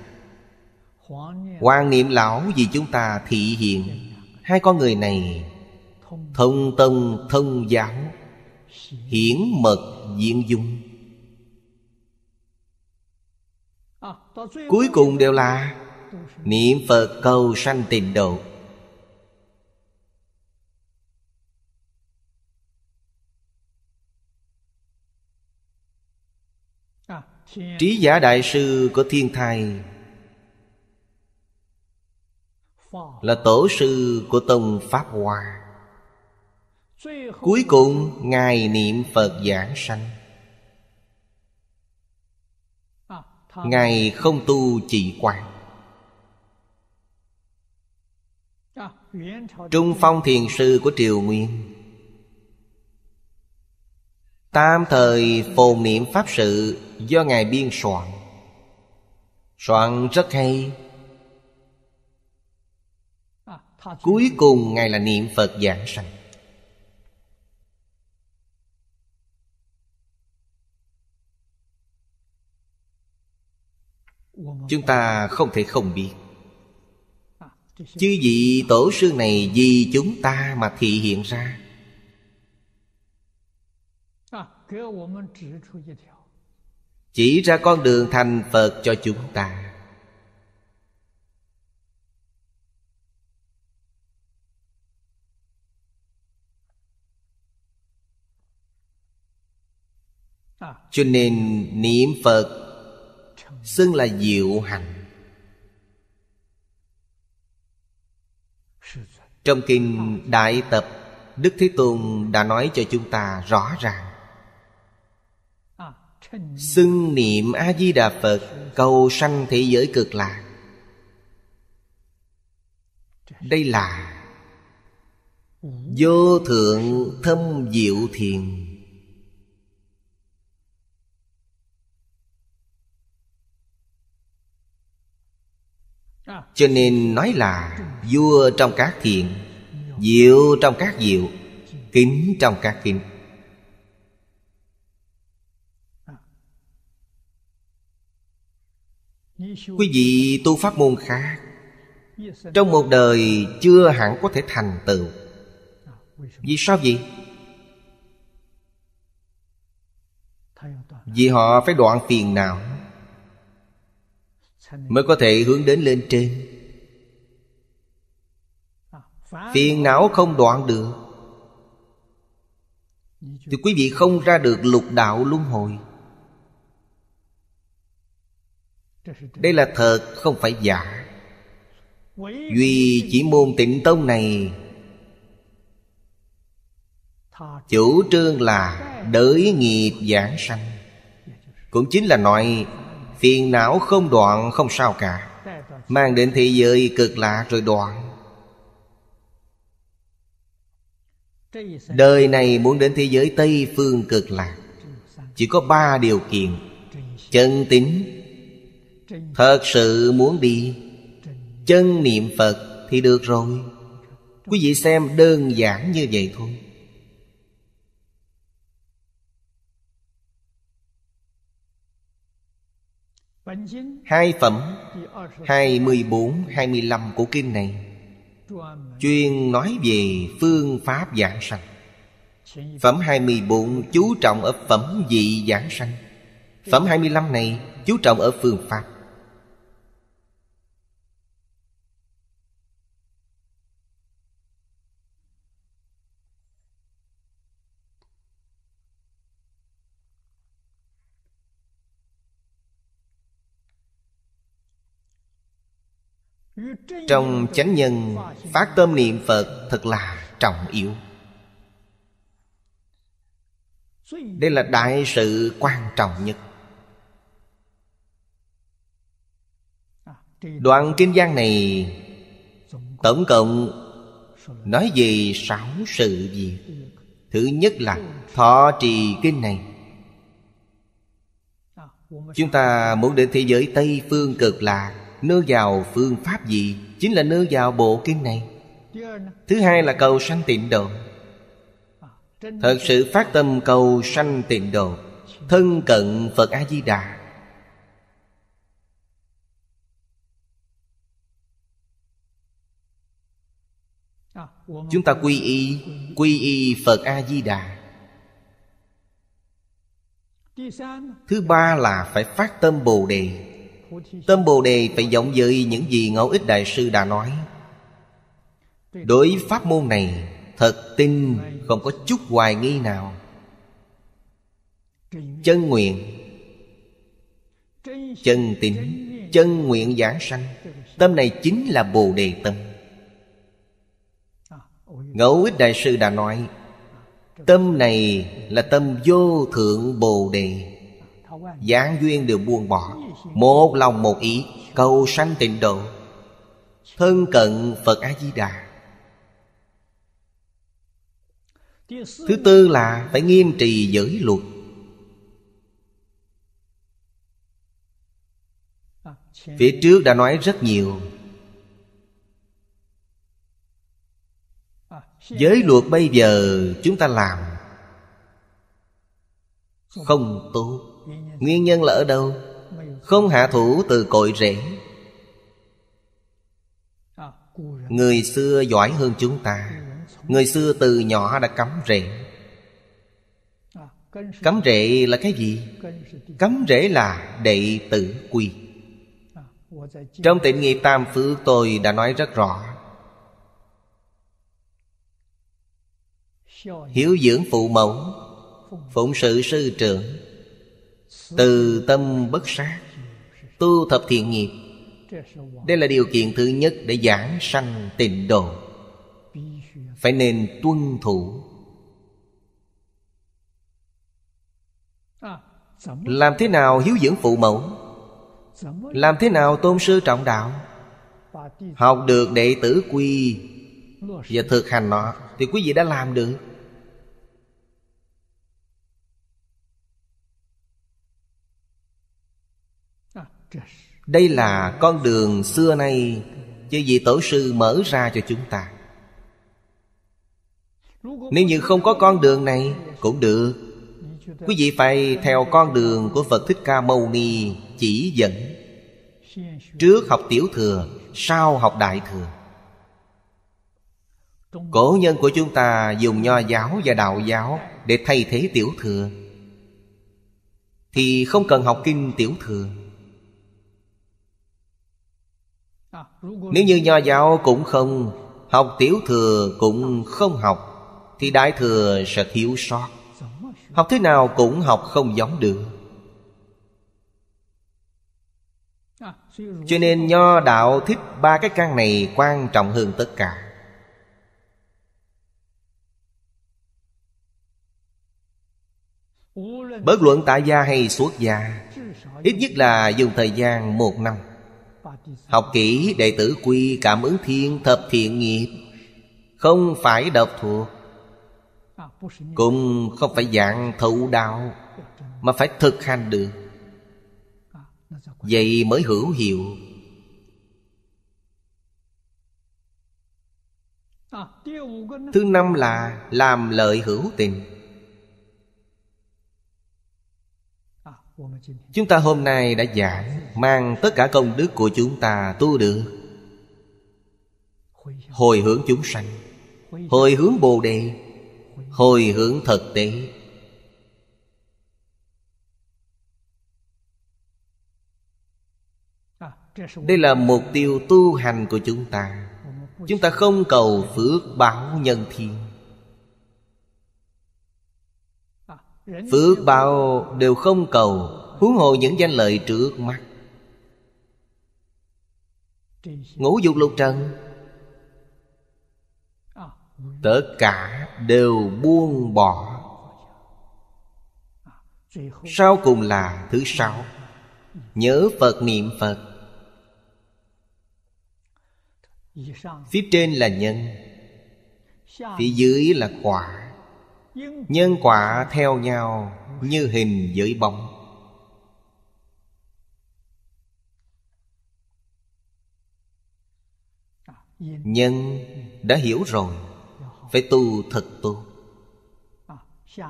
quan niệm lão vì chúng ta thị hiện Hai con người này thông tông thông giáo hiển mật diện dung à, cuối cùng đều là niệm phật cầu sanh tịnh độ à, trí giả đại sư của thiên thai là tổ sư của tông pháp hoa Cuối cùng Ngài niệm Phật giảng sanh Ngài không tu chỉ quan Trung phong thiền sư của Triều Nguyên Tam thời phồn niệm Pháp sự Do Ngài biên soạn Soạn rất hay Cuối cùng Ngài là niệm Phật giảng sanh chúng ta không thể không biết chứ vị tổ sư này vì chúng ta mà thị hiện ra chỉ ra con đường thành phật cho chúng ta cho nên niệm phật xưng là diệu hành trong kinh đại tập đức thế tôn đã nói cho chúng ta rõ ràng xưng niệm a di đà phật cầu sanh thế giới cực lạc đây là vô thượng thâm diệu thiền cho nên nói là vua trong các thiện diệu trong các diệu kính trong các kính quý vị tu pháp môn khác trong một đời chưa hẳn có thể thành tựu vì sao vậy vì họ phải đoạn phiền nào mới có thể hướng đến lên trên phiền não không đoạn được thì quý vị không ra được lục đạo luân hồi đây là thật không phải giả duy chỉ môn tịnh tông này chủ trương là đới nghiệp giảng sanh cũng chính là nói Phiền não không đoạn không sao cả Mang đến thế giới cực lạc rồi đoạn Đời này muốn đến thế giới Tây Phương cực lạc Chỉ có ba điều kiện Chân tính Thật sự muốn đi Chân niệm Phật thì được rồi Quý vị xem đơn giản như vậy thôi Hai phẩm 24-25 của kinh này Chuyên nói về phương pháp giảng sanh Phẩm 24 chú trọng ở phẩm vị giảng sanh Phẩm 25 này chú trọng ở phương pháp Trong chánh nhân Phát tâm niệm Phật thật là trọng yếu Đây là đại sự quan trọng nhất Đoạn kinh giang này Tổng cộng Nói về sáu sự việc Thứ nhất là Thọ trì kinh này Chúng ta muốn đến thế giới Tây Phương cực lạc nương vào phương pháp gì chính là nương vào bộ kinh này thứ hai là cầu sanh tịnh độ thật sự phát tâm cầu sanh tịnh độ thân cận phật a di đà chúng ta quy y quy y phật a di đà thứ ba là phải phát tâm bồ đề Tâm Bồ Đề phải vọng dợi những gì Ngẫu Ích Đại Sư đã nói Đối pháp môn này Thật tin không có chút hoài nghi nào Chân nguyện Chân tín Chân nguyện giảng sanh Tâm này chính là Bồ Đề Tâm Ngẫu Ích Đại Sư đã nói Tâm này là tâm vô thượng Bồ Đề Giáng duyên đều buông bỏ Một lòng một ý Cầu sanh tịnh độ Thân cận Phật A-di-đà Thứ tư là phải nghiêm trì giới luật Phía trước đã nói rất nhiều Giới luật bây giờ chúng ta làm Không tốt Nguyên nhân là ở đâu? Không hạ thủ từ cội rễ Người xưa giỏi hơn chúng ta Người xưa từ nhỏ đã cắm rễ Cấm rễ là cái gì? Cấm rễ là đệ tử quy Trong tịnh nghiệp tam phước tôi đã nói rất rõ Hiếu dưỡng phụ mẫu Phụng sự sư trưởng từ tâm bất sát tu thập thiện nghiệp đây là điều kiện thứ nhất để giảng sanh tịnh độ phải nên tuân thủ làm thế nào hiếu dưỡng phụ mẫu làm thế nào tôn sư trọng đạo học được đệ tử quy và thực hành nó thì quý vị đã làm được đây là con đường xưa nay chư vị tổ sư mở ra cho chúng ta nếu như không có con đường này cũng được quý vị phải theo con đường của phật thích ca mâu ni chỉ dẫn trước học tiểu thừa sau học đại thừa cổ nhân của chúng ta dùng nho giáo và đạo giáo để thay thế tiểu thừa thì không cần học kinh tiểu thừa Nếu như nho giáo cũng không Học tiểu thừa cũng không học Thì đại thừa sẽ thiếu sót Học thế nào cũng học không giống được Cho nên nho đạo thích ba cái căn này quan trọng hơn tất cả Bất luận tại gia hay xuất gia Ít nhất là dùng thời gian một năm Học kỹ đệ tử quy cảm ứng thiên thập thiện nghiệp Không phải độc thuộc Cũng không phải dạng thấu đạo Mà phải thực hành được Vậy mới hữu hiệu Thứ năm là làm lợi hữu tình Chúng ta hôm nay đã giảng Mang tất cả công đức của chúng ta tu được Hồi hướng chúng sanh Hồi hướng Bồ Đề Hồi hướng thực tế Đây là mục tiêu tu hành của chúng ta Chúng ta không cầu phước báo nhân thiên Phước bao đều không cầu Huống hồ những danh lợi trước mắt Ngũ dục lục trần Tất cả đều buông bỏ Sau cùng là thứ sáu Nhớ Phật niệm Phật Phía trên là nhân Phía dưới là quả nhân quả theo nhau như hình với bóng nhân đã hiểu rồi phải tu thật tu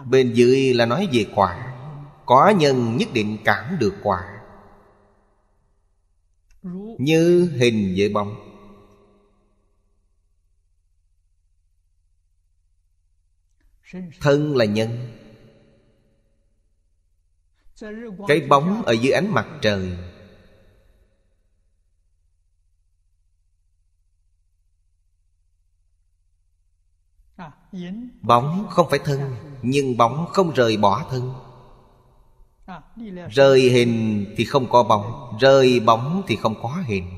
bên dưới là nói về quả có nhân nhất định cảm được quả như hình với bóng thân là nhân cái bóng ở dưới ánh mặt trời bóng không phải thân nhưng bóng không rời bỏ thân rời hình thì không có bóng rời bóng thì không có hình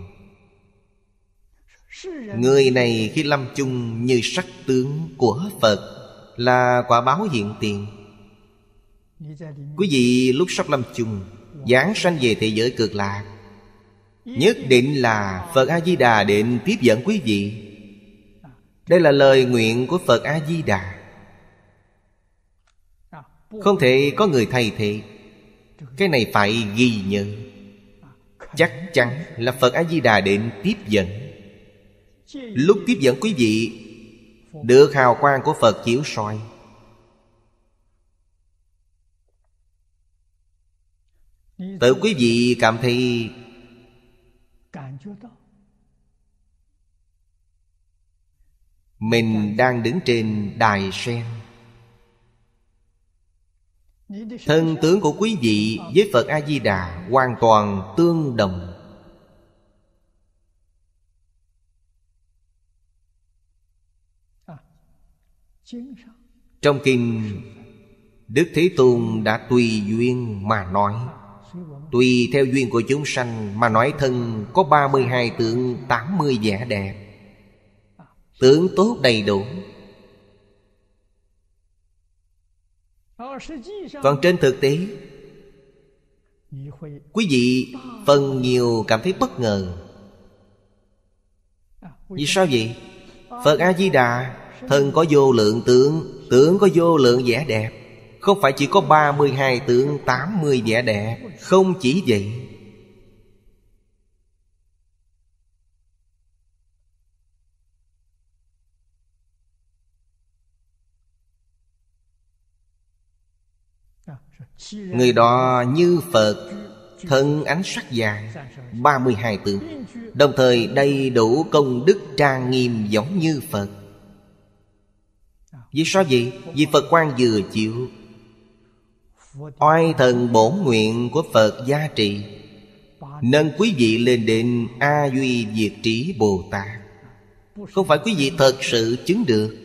người này khi lâm chung như sắc tướng của phật là quả báo hiện tiền Quý vị lúc sắp lâm chung Giảng sanh về thế giới cực lạc Nhất định là Phật A-di-đà định tiếp dẫn quý vị Đây là lời nguyện của Phật A-di-đà Không thể có người thay thế Cái này phải ghi nhớ Chắc chắn là Phật A-di-đà định tiếp dẫn Lúc tiếp dẫn quý vị được hào quang của phật chiếu soi tự quý vị cảm thấy mình đang đứng trên đài sen thân tướng của quý vị với phật a di đà hoàn toàn tương đồng Trong kinh Đức Thế Tôn đã tùy duyên mà nói Tùy theo duyên của chúng sanh mà nói thân có 32 tượng 80 vẻ đẹp tướng tốt đầy đủ Còn trên thực tế Quý vị phần nhiều cảm thấy bất ngờ Vì sao vậy? Phật A-di-đà Thân có vô lượng tướng Tướng có vô lượng vẻ đẹp Không phải chỉ có 32 tướng 80 vẻ đẹp Không chỉ vậy Người đó như Phật Thân ánh sắc vàng 32 tướng, Đồng thời đầy đủ công đức trang nghiêm giống như Phật vì sao vậy? Vì Phật quan vừa chịu Oai thần bổn nguyện của Phật gia trị Nâng quý vị lên đến A Duy Diệt Trí Bồ Tát Không phải quý vị thật sự chứng được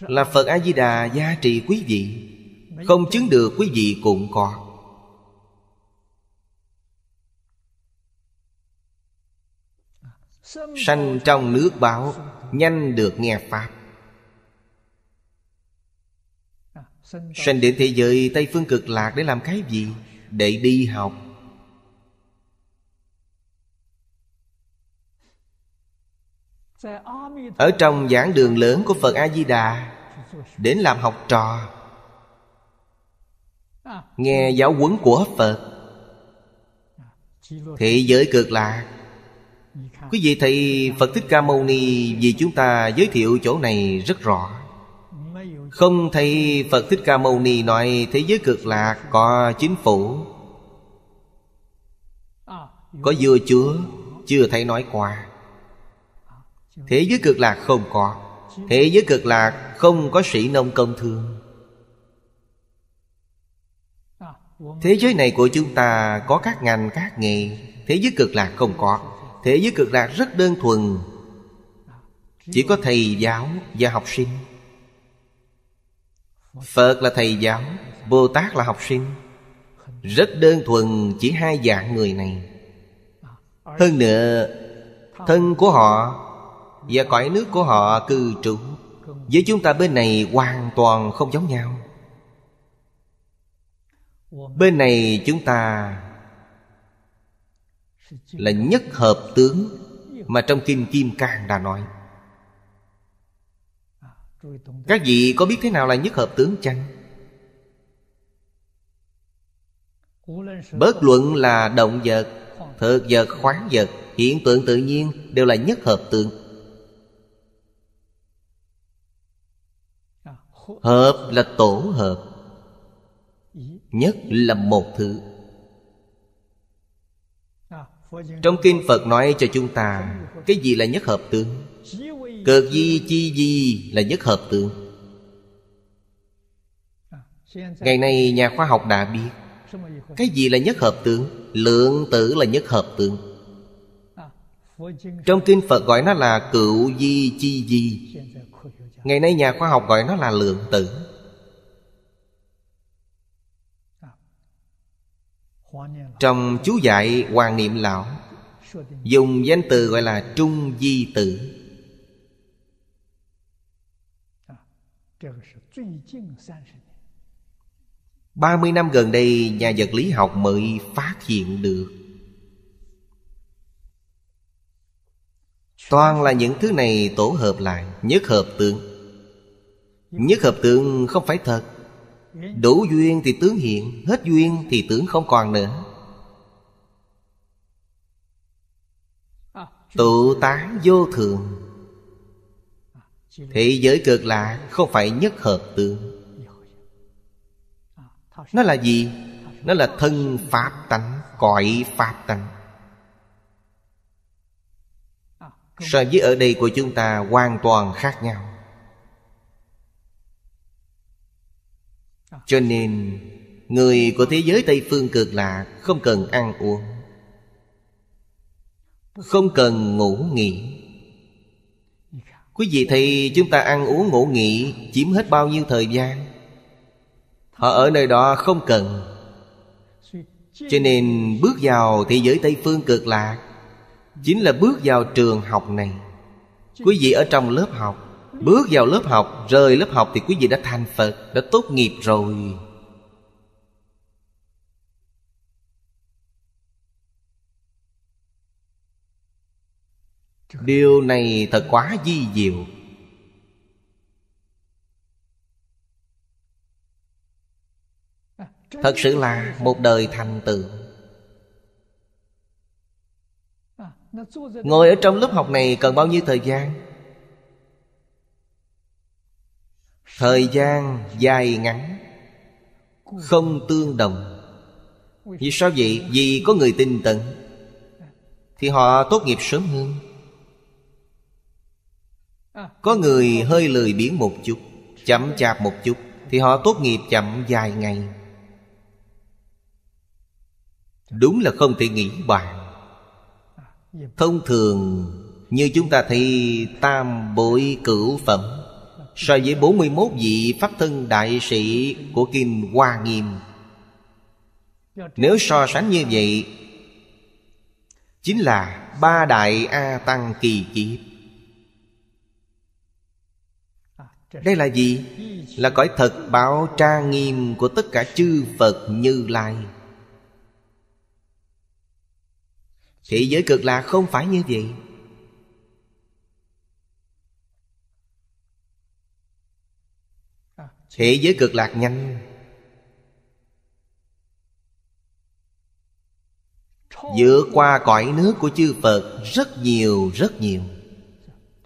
Là Phật A-di-đà gia trì quý vị Không chứng được quý vị cũng có Sanh trong nước báo nhanh được nghe pháp à, sanh đến thế giới tây phương cực lạc để làm cái gì để đi học ở trong giảng đường lớn của phật a di đà đến làm học trò à. nghe giáo huấn của phật à, thế giới cực lạc Quý vị thấy Phật Thích Ca Mâu Ni Vì chúng ta giới thiệu chỗ này rất rõ Không thấy Phật Thích Ca Mâu Ni nói Thế giới cực lạc có chính phủ Có dưa chứa Chưa thấy nói qua Thế giới cực lạc không có Thế giới cực lạc không có sĩ nông công thương Thế giới này của chúng ta có các ngành các nghề Thế giới cực lạc không có thế giới cực lạc rất đơn thuần chỉ có thầy giáo và học sinh phật là thầy giáo bồ tát là học sinh rất đơn thuần chỉ hai dạng người này hơn nữa thân của họ và cõi nước của họ cư trụ với chúng ta bên này hoàn toàn không giống nhau bên này chúng ta là nhất hợp tướng mà trong kinh kim cang đã nói các vị có biết thế nào là nhất hợp tướng chăng bất luận là động vật thực vật khoáng vật hiện tượng tự nhiên đều là nhất hợp tướng. hợp là tổ hợp nhất là một thứ trong kinh Phật nói cho chúng ta Cái gì là nhất hợp tướng Cợt di chi di là nhất hợp tướng Ngày nay nhà khoa học đã biết Cái gì là nhất hợp tướng Lượng tử là nhất hợp tướng Trong kinh Phật gọi nó là cựu di chi di Ngày nay nhà khoa học gọi nó là lượng tử trong chú dạy Hoàng Niệm Lão Dùng danh từ gọi là Trung Di Tử ba mươi năm gần đây nhà vật lý học mới phát hiện được Toàn là những thứ này tổ hợp lại Nhất hợp tượng Nhất hợp tượng không phải thật Đủ duyên thì tướng hiện Hết duyên thì tướng không còn nữa Tự tán vô thường Thế giới cực lạ không phải nhất hợp tương Nó là gì? Nó là thân pháp tánh Cõi pháp tánh So với ở đây của chúng ta hoàn toàn khác nhau Cho nên Người của thế giới Tây Phương cực lạ Không cần ăn uống không cần ngủ nghỉ Quý vị thì chúng ta ăn uống ngủ nghỉ Chiếm hết bao nhiêu thời gian Họ ở nơi đó không cần Cho nên bước vào thế giới Tây Phương cực lạc Chính là bước vào trường học này Quý vị ở trong lớp học Bước vào lớp học Rời lớp học thì quý vị đã thành Phật Đã tốt nghiệp rồi điều này thật quá di diệu à, thật sự là một đời thành tựu à, ngồi ở trong lớp học này cần bao nhiêu thời gian thời gian dài ngắn không tương đồng vì sao vậy vì có người tin tận à. thì họ tốt nghiệp sớm hơn có người hơi lười biếng một chút Chậm chạp một chút Thì họ tốt nghiệp chậm vài ngày Đúng là không thể nghĩ bàn Thông thường Như chúng ta thấy Tam bội cửu phẩm So với 41 vị Pháp thân đại sĩ Của Kim Hoa Nghiêm Nếu so sánh như vậy Chính là Ba đại A Tăng Kỳ Kiếp đây là gì là cõi thật báo tra nghiêm của tất cả chư phật như lai thế giới cực lạc không phải như vậy thế giới cực lạc nhanh vượt qua cõi nước của chư phật rất nhiều rất nhiều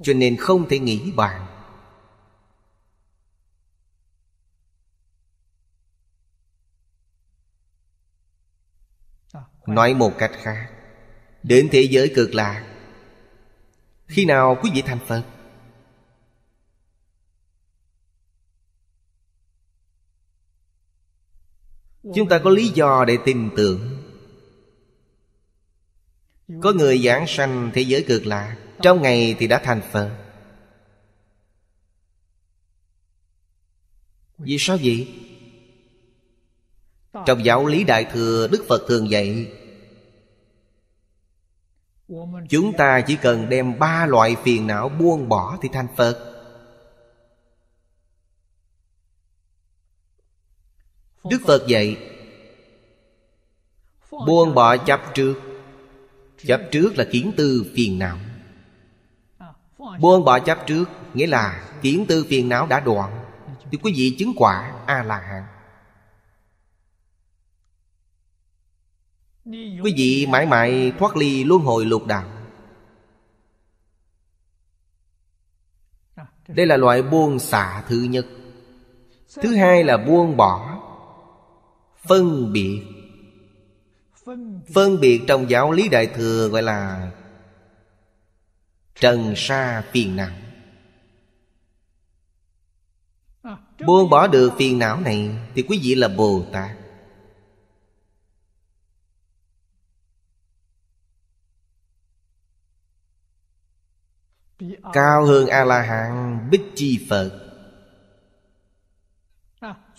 cho nên không thể nghĩ bằng nói một cách khác đến thế giới cực lạ, khi nào quý vị thành phật chúng ta có lý do để tin tưởng có người giảng sanh thế giới cực lạ, trong ngày thì đã thành phật vì sao vậy trong giáo lý Đại Thừa Đức Phật thường dạy Chúng ta chỉ cần đem ba loại phiền não buông bỏ thì thành Phật Đức Phật dạy Buông bỏ chấp trước Chấp trước là kiến tư phiền não Buông bỏ chấp trước Nghĩa là kiến tư phiền não đã đoạn Thì quý vị chứng quả A-la-hán quý vị mãi mãi thoát ly luân hồi lục đạo đây là loại buông xả thứ nhất thứ hai là buông bỏ phân biệt phân biệt trong giáo lý đại thừa gọi là trần sa phiền não buông bỏ được phiền não này thì quý vị là bồ tát Cao hơn A-la-hán Bích Chi Phật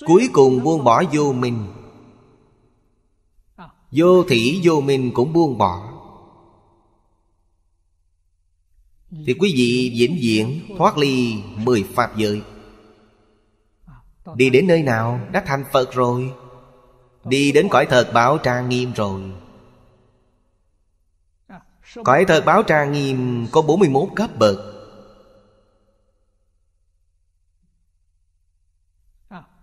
Cuối cùng buông bỏ vô minh Vô thỉ vô minh cũng buông bỏ Thì quý vị vĩnh viễn thoát ly mười Pháp giới Đi đến nơi nào đã thành Phật rồi Đi đến cõi thật bảo trang nghiêm rồi Cõi thật báo trang nghiêm có 41 cấp bậc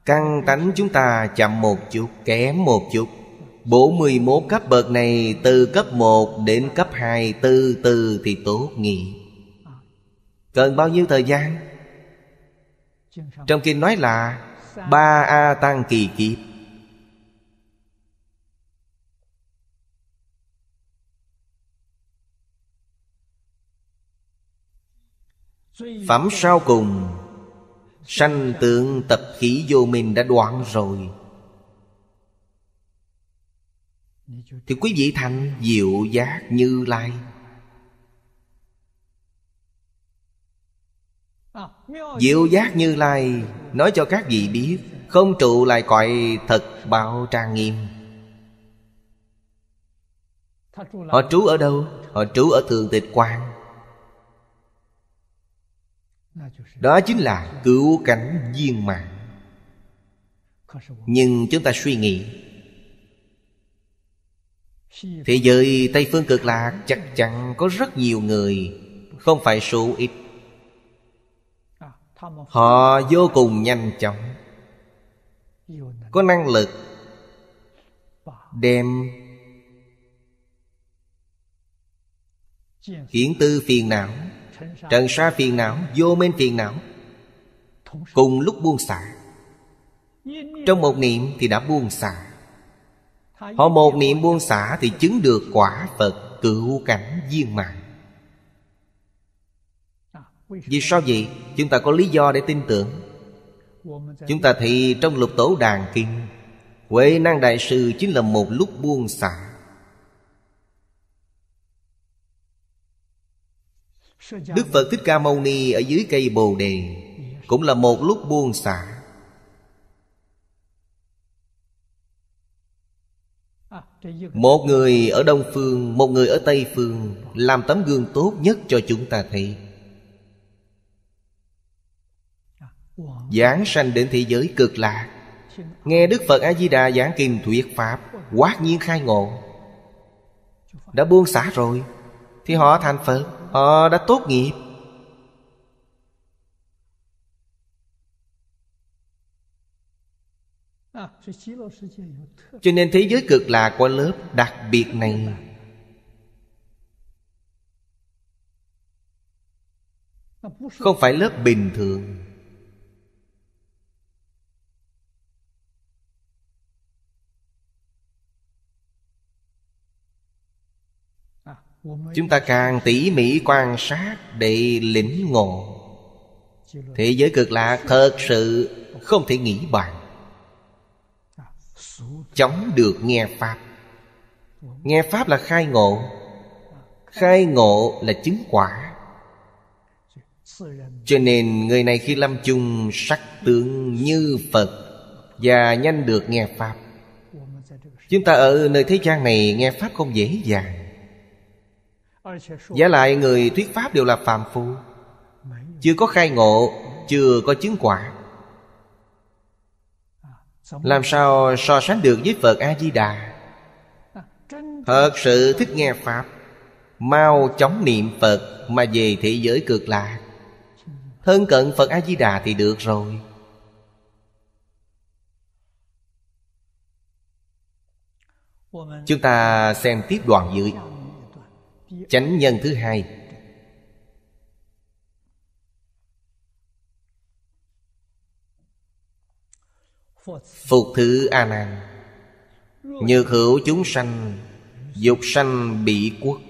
căn tánh chúng ta chậm một chút, kém một chút 41 cấp bậc này từ cấp 1 đến cấp 2 từ từ thì tốt nghị Cần bao nhiêu thời gian? Trong kinh nói là Ba A Tăng Kỳ Kiếp Phẩm sau cùng Sanh tượng tập khí vô minh đã đoạn rồi Thì quý vị thành diệu giác như lai Diệu giác như lai Nói cho các vị biết Không trụ lại cõi thật bạo trang nghiêm Họ trú ở đâu? Họ trú ở thường tịch quang đó chính là cứu cánh viên mạng nhưng chúng ta suy nghĩ Thế giới Tây Phương cực lạc chắc chắn có rất nhiều người Không phải số ít Họ vô cùng nhanh chóng Có năng lực Đem kiến tư phiền não Trần sa phiền não Vô minh phiền não Cùng lúc buông xả Trong một niệm thì đã buông xả Họ một niệm buông xả Thì chứng được quả Phật Cựu cảnh viên mạng Vì sao vậy? Chúng ta có lý do để tin tưởng Chúng ta thì trong lục tổ đàn kinh Huệ năng đại sư chính là một lúc buông xả Đức Phật Thích Ca Mâu Ni ở dưới cây Bồ Đề Cũng là một lúc buông xả Một người ở Đông Phương Một người ở Tây Phương Làm tấm gương tốt nhất cho chúng ta thấy Giảng sanh đến thế giới cực lạc Nghe Đức Phật A-di-đà giảng kinh thuyết Pháp Quát nhiên khai ngộ Đã buông xả rồi Thì họ thành Phật họ ờ, đã tốt nghiệp à, cho nên thế giới cực lạc của lớp đặc biệt này không phải lớp bình thường chúng ta càng tỉ mỉ quan sát để lĩnh ngộ thế giới cực lạc thật sự không thể nghĩ bàn chống được nghe pháp nghe pháp là khai ngộ khai ngộ là chứng quả cho nên người này khi lâm chung sắc tướng như phật và nhanh được nghe pháp chúng ta ở nơi thế gian này nghe pháp không dễ dàng Giả lại người thuyết pháp đều là phàm phu Chưa có khai ngộ Chưa có chứng quả Làm sao so sánh được với Phật A-di-đà Thật sự thích nghe Pháp Mau chóng niệm Phật Mà về thế giới cực lạc Thân cận Phật A-di-đà thì được rồi Chúng ta xem tiếp đoạn dưới chánh nhân thứ hai phục thứ a nan như hữu chúng sanh dục sanh bị quốc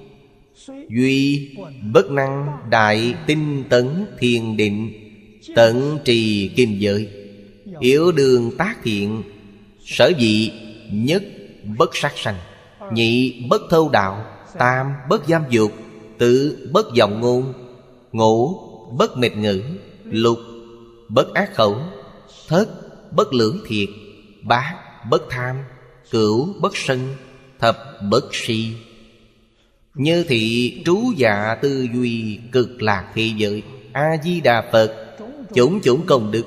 duy bất năng đại tinh tấn thiền định tận trì kim giới yếu đường tác thiện sở dị nhất bất sát sanh nhị bất thâu đạo tam bất giam dục tứ bất dòng ngôn ngũ bất mệt ngữ lục bất ác khẩu thất bất lưỡng thiệt bát bất tham cửu bất sân thập bất si như thị trú dạ tư duy cực lạc thị giới a di đà phật chủng chủng công đức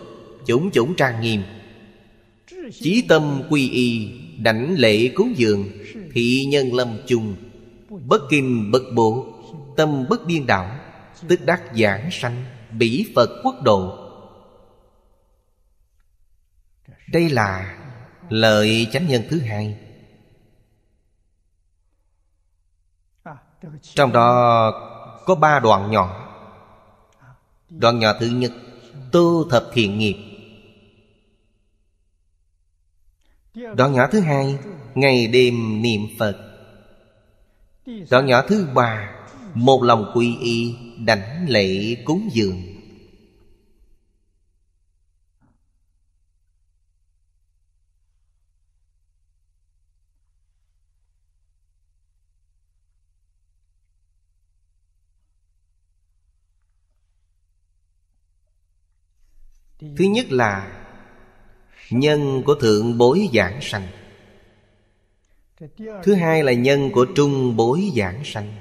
chủng chủng trang nghiêm chí tâm quy y đảnh lễ cúng dường thị nhân lâm chung Bất kinh bất bộ Tâm bất biên đạo Tức đắc giảng sanh Bỉ Phật quốc độ Đây là lời chánh nhân thứ hai Trong đó có ba đoạn nhỏ Đoạn nhỏ thứ nhất Tu thập thiện nghiệp Đoạn nhỏ thứ hai Ngày đêm niệm Phật Đoạn nhỏ thứ ba Một lòng quy y đảnh lễ cúng dường Thứ nhất là Nhân của Thượng Bối Giảng Sanh thứ hai là nhân của trung bối giảng sanh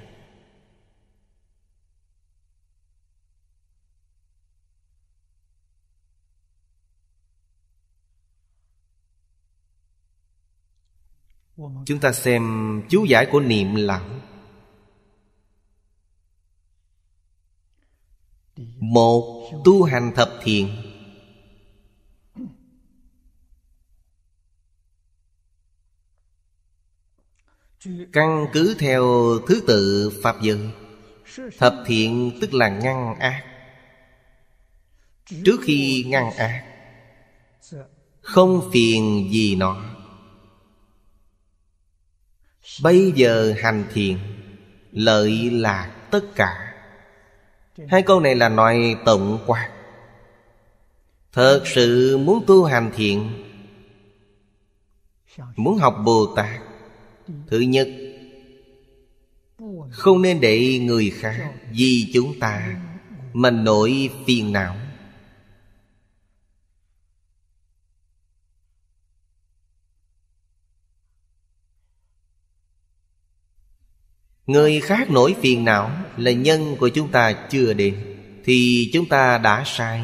chúng ta xem chú giải của niệm lão một tu hành thập thiện căn cứ theo thứ tự pháp giới thập thiện tức là ngăn ác trước khi ngăn ác không phiền gì nó bây giờ hành thiện lợi là tất cả hai câu này là nói tổng quát thật sự muốn tu hành thiện muốn học bồ tát thứ nhất không nên để người khác vì chúng ta mà nổi phiền não người khác nổi phiền não là nhân của chúng ta chưa đến thì chúng ta đã sai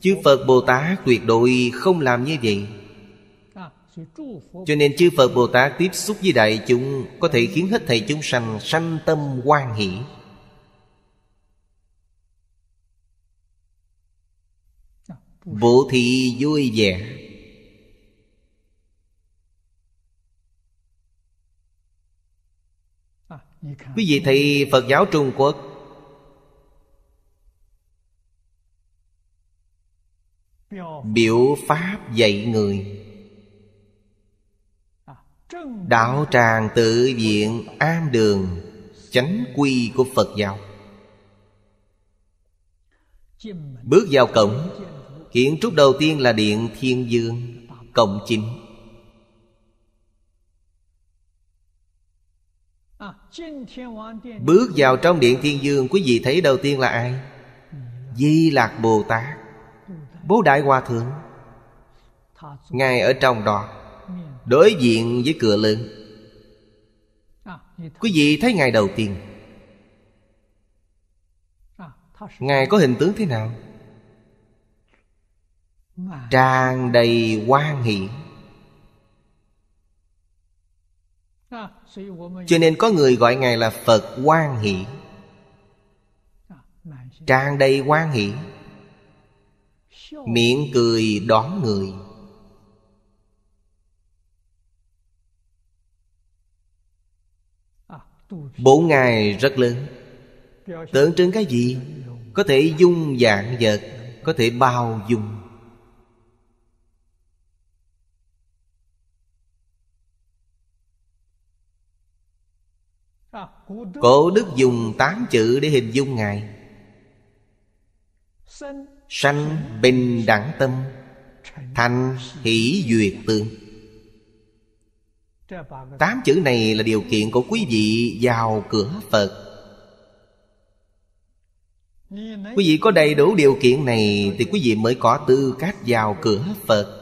chư phật bồ tát tuyệt đối không làm như vậy cho nên chư phật bồ tát tiếp xúc với đại chúng có thể khiến hết thầy chúng sanh sanh tâm quan hỷ bộ thị vui vẻ quý vị thì phật giáo trung quốc biểu pháp dạy người Đạo tràng tự viện an đường Chánh quy của Phật giáo Bước vào cổng Kiến trúc đầu tiên là Điện Thiên Dương Cổng chính Bước vào trong Điện Thiên Dương Quý vị thấy đầu tiên là ai? Di Lạc Bồ Tát Bố Đại Hòa Thượng Ngài ở trong đó Đối diện với cửa lớn à, Quý vị thấy Ngài đầu tiên à, Ngài có hình tướng thế nào? Tràn đầy quan hiển à, Cho nên có người gọi Ngài là Phật quan hiển Tràn đầy quan hiển Miệng cười đón người Bốn ngày rất lớn Tượng trưng cái gì? Có thể dung dạng vật Có thể bao dung Cổ đức dùng tám chữ để hình dung Ngài Sanh bình đẳng tâm Thành hỷ duyệt tương Tám chữ này là điều kiện của quý vị vào cửa Phật Quý vị có đầy đủ điều kiện này Thì quý vị mới có tư cách vào cửa Phật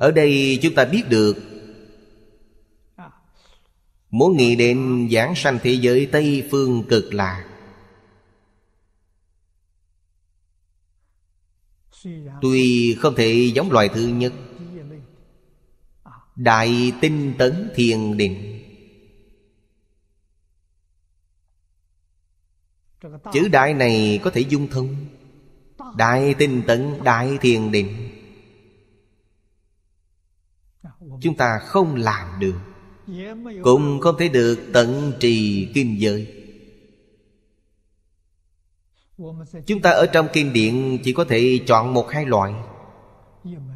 Ở đây chúng ta biết được Muốn nghĩ đến giảng sanh thế giới Tây Phương cực lạc Tuy không thể giống loài thứ nhất Đại tinh tấn thiền định Chữ đại này có thể dung thông Đại tinh tấn, đại thiền định Chúng ta không làm được Cũng không thể được tận trì kim giới Chúng ta ở trong kinh điển chỉ có thể chọn một hai loại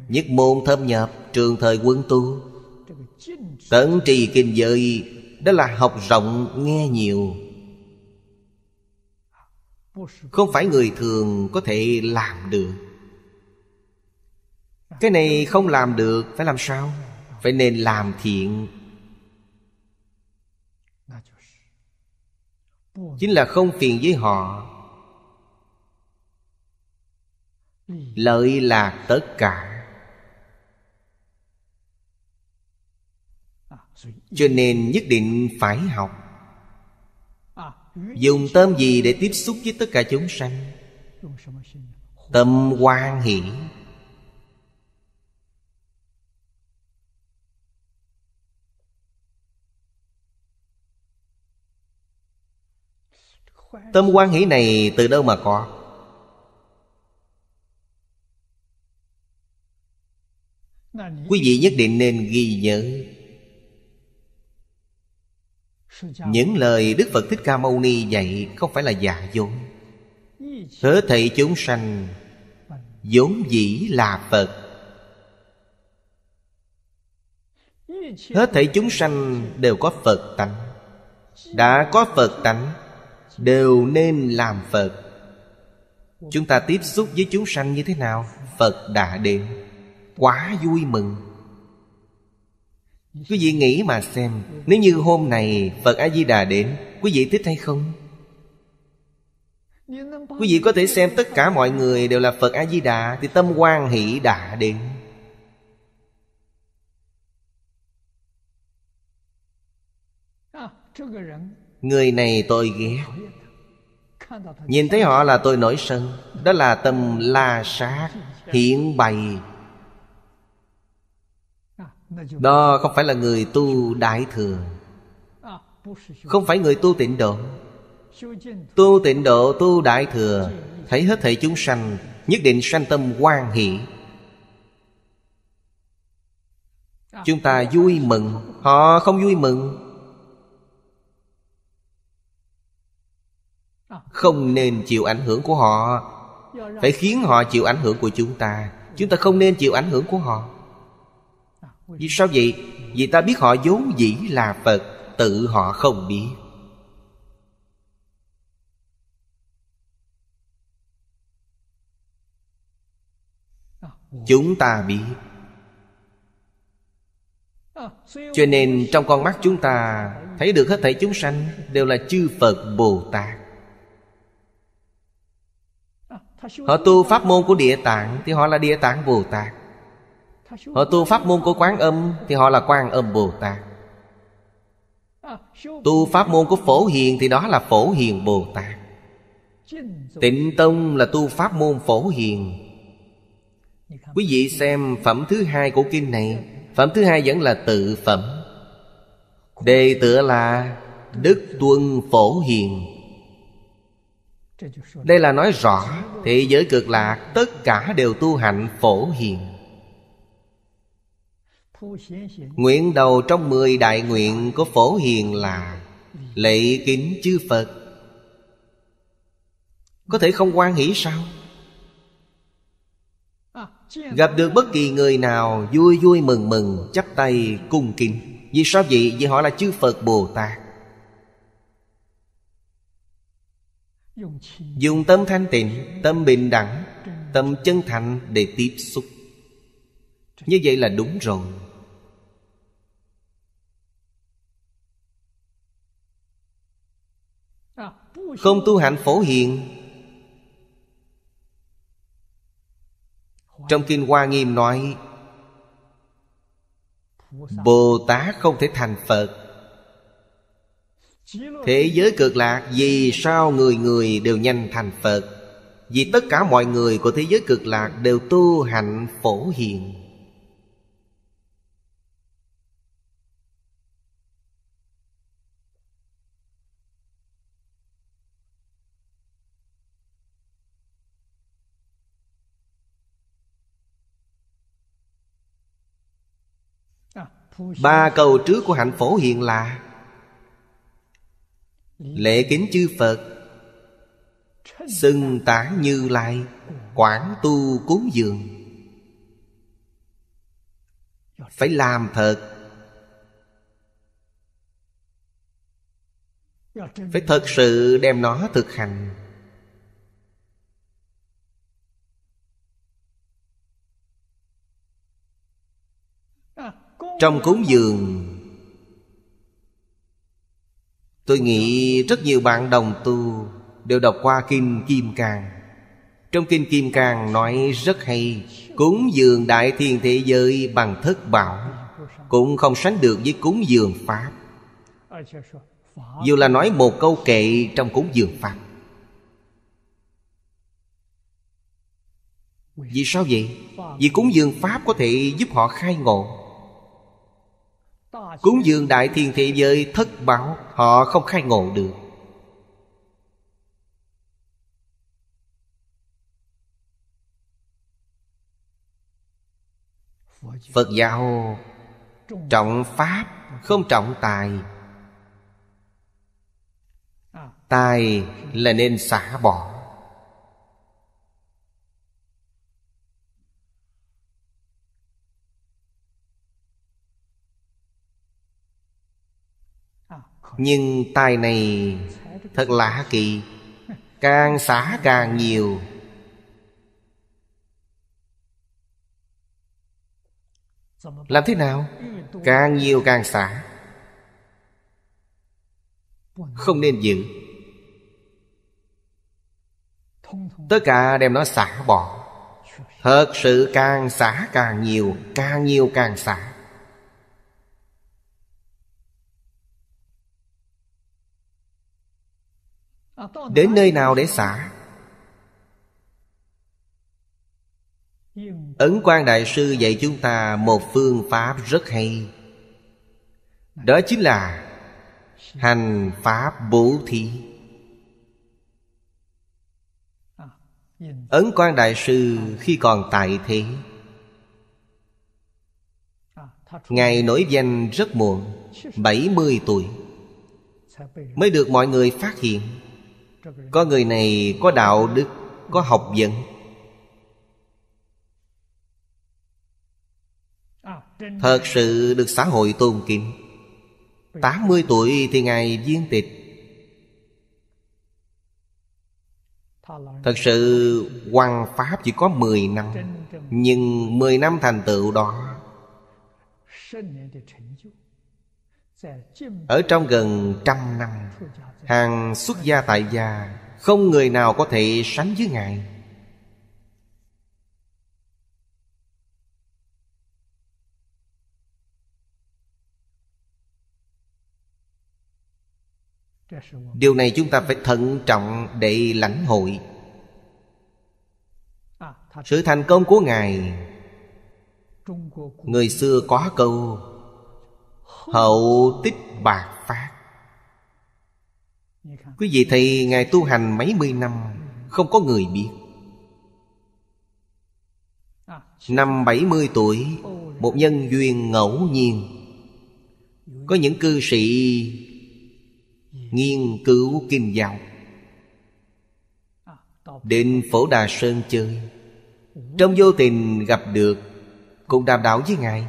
Nhất môn thâm nhập trường thời quân tu Tấn trì kinh giới Đó là học rộng nghe nhiều Không phải người thường có thể làm được Cái này không làm được phải làm sao? Phải nên làm thiện Chính là không phiền với họ lợi là tất cả cho nên nhất định phải học dùng tâm gì để tiếp xúc với tất cả chúng sanh tâm quan hỷ Tâm quan hỷ này từ đâu mà có quý vị nhất định nên ghi nhớ những lời đức phật thích ca mâu ni dạy không phải là giả dối Hết thầy chúng sanh vốn dĩ là phật hết thảy chúng sanh đều có phật tánh đã có phật tánh đều nên làm phật chúng ta tiếp xúc với chúng sanh như thế nào phật đã đến quá vui mừng Quý vị nghĩ mà xem Nếu như hôm này Phật A-di-đà đến Quý vị thích hay không? Quý vị có thể xem tất cả mọi người đều là Phật A-di-đà Thì tâm quan hỷ đã đến Người này tôi ghét Nhìn thấy họ là tôi nổi sân Đó là tâm la sát Hiện bày đó không phải là người tu đại thừa à, Không phải người tu tịnh độ Tu tịnh độ tu đại thừa Thấy hết thể chúng sanh Nhất định sanh tâm quan hỷ à, Chúng ta à, vui mừng Họ không vui mừng Không nên chịu ảnh hưởng của họ Phải khiến họ chịu ảnh hưởng của chúng ta Chúng ta không nên chịu ảnh hưởng của họ vì sao vậy? Vì ta biết họ vốn dĩ là Phật Tự họ không biết Chúng ta biết Cho nên trong con mắt chúng ta Thấy được hết thảy chúng sanh Đều là chư Phật Bồ Tát Họ tu pháp môn của địa tạng Thì họ là địa tạng Bồ Tát Họ tu pháp môn của quán âm Thì họ là quan âm Bồ Tát Tu pháp môn của phổ hiền Thì đó là phổ hiền Bồ Tát Tịnh Tông là tu pháp môn phổ hiền Quý vị xem phẩm thứ hai của kinh này Phẩm thứ hai vẫn là tự phẩm Đề tựa là Đức Tuân Phổ Hiền Đây là nói rõ Thế giới cực lạc Tất cả đều tu hạnh Phổ Hiền Nguyện đầu trong mười đại nguyện của Phổ Hiền là Lệ kính chư Phật Có thể không quan hỷ sao? Gặp được bất kỳ người nào vui vui mừng mừng chắp tay cung kính Vì sao vậy? Vì họ là chư Phật Bồ Tát Dùng tâm thanh tịnh, tâm bình đẳng, tâm chân thành để tiếp xúc Như vậy là đúng rồi Không tu hạnh phổ hiện Trong Kinh Hoa Nghiêm nói Bồ Tát không thể thành Phật Thế giới cực lạc Vì sao người người đều nhanh thành Phật Vì tất cả mọi người của thế giới cực lạc Đều tu hạnh phổ hiền ba câu trước của hạnh phổ hiện là lễ kính chư phật xưng tán như lai quảng tu cúng dường phải làm thật phải thật sự đem nó thực hành trong cúng dường tôi nghĩ rất nhiều bạn đồng tu đều đọc qua kinh kim cang trong kinh kim cang nói rất hay cúng dường đại thiên thế giới bằng thất bảo cũng không sánh được với cúng dường pháp dù là nói một câu kệ trong cúng dường pháp vì sao vậy vì cúng dường pháp có thể giúp họ khai ngộ Cúng dường đại thiên thế giới thất báo Họ không khai ngộ được Phật giáo trọng pháp không trọng tài Tài là nên xả bỏ Nhưng tài này thật lạ kỳ Càng xả càng nhiều Làm thế nào? Càng nhiều càng xả Không nên giữ Tất cả đem nó xả bỏ Thật sự càng xả càng nhiều Càng nhiều càng xả Đến nơi nào để xả Ấn Quang Đại Sư dạy chúng ta một phương pháp rất hay Đó chính là Hành Pháp Bố Thí Ấn Quang Đại Sư khi còn tại thế Ngài nổi danh rất muộn bảy mươi tuổi Mới được mọi người phát hiện có người này có đạo đức có học vấn thật sự được xã hội tôn kính 80 tuổi thì ngài viên tịch Thật sự hoàng pháp chỉ có 10 năm Nhưng 10 năm thành tựu đó Ở trong gần trăm năm Hàng xuất gia tại gia Không người nào có thể sánh với Ngài Điều này chúng ta phải thận trọng để lãnh hội Sự thành công của Ngài Người xưa có câu Hậu tích bạc Quý vị thầy Ngài tu hành mấy mươi năm Không có người biết Năm 70 tuổi Một nhân duyên ngẫu nhiên Có những cư sĩ Nghiên cứu kinh giáo Đến phổ Đà Sơn chơi Trong vô tình gặp được Cùng đàm đạo với Ngài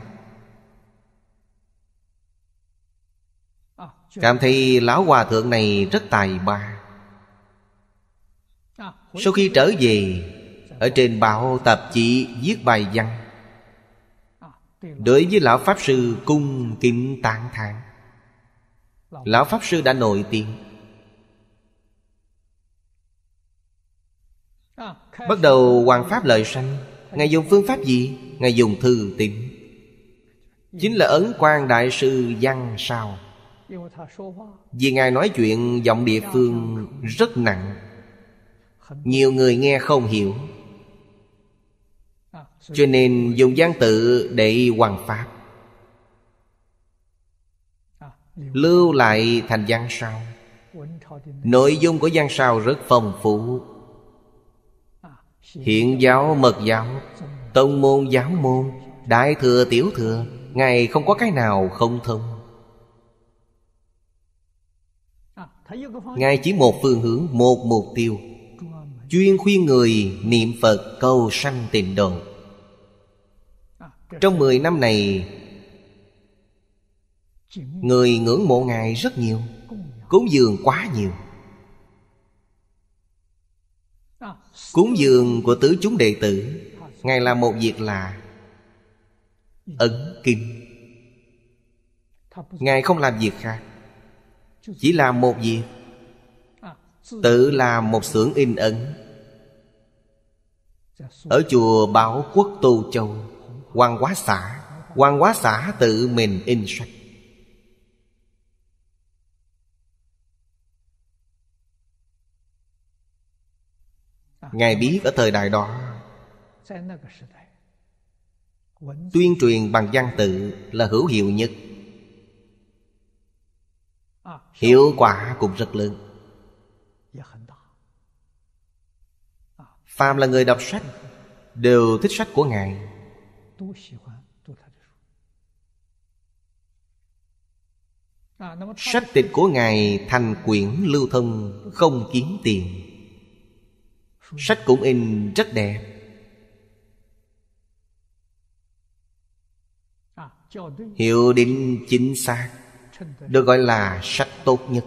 Cảm thấy lão hòa thượng này rất tài ba Sau khi trở về Ở trên báo tạp chí viết bài văn Đối với lão Pháp Sư cung kính tán thán Lão Pháp Sư đã nổi tiếng Bắt đầu hoàng pháp lợi sanh Ngài dùng phương pháp gì? Ngài dùng thư tín Chính là ấn quan đại sư văn sao vì Ngài nói chuyện giọng địa dạ, phương dạ, dạ. rất nặng Nhiều người nghe không hiểu à, Cho nên dùng gian tự để hoàn pháp à, Lưu lại thành gian sao Nội dung của gian sao rất phong phú à, Hiện giáo mật giáo Tông môn giáo môn Đại thừa tiểu thừa Ngài không có cái nào không thông ngài chỉ một phương hướng một mục tiêu chuyên khuyên người niệm phật cầu sanh tịnh độ trong 10 năm này người ngưỡng mộ ngài rất nhiều cúng dường quá nhiều cúng dường của tứ chúng đệ tử ngài làm một việc là ấn kinh ngài không làm việc khác chỉ làm một việc tự làm một xưởng in ấn ở chùa Bảo Quốc Tu Châu quan Quá xã quan Quá xã tự mình in sách Ngài biết ở thời đại đó Tuyên truyền bằng văn tự là hữu hiệu nhất hiệu quả cũng rất lớn phàm là người đọc sách đều thích sách của ngài sách tịch của ngài thành quyển lưu thông không kiếm tiền sách cũng in rất đẹp hiệu định chính xác được gọi là sách tốt nhất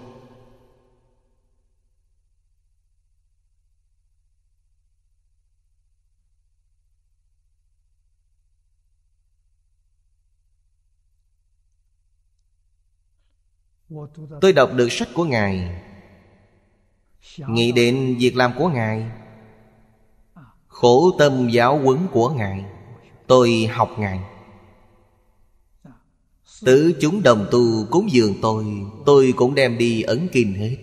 tôi đọc được sách của ngài nghĩ đến việc làm của ngài khổ tâm giáo huấn của ngài tôi học ngài Tứ chúng đồng tu cúng dường tôi Tôi cũng đem đi ấn kinh hết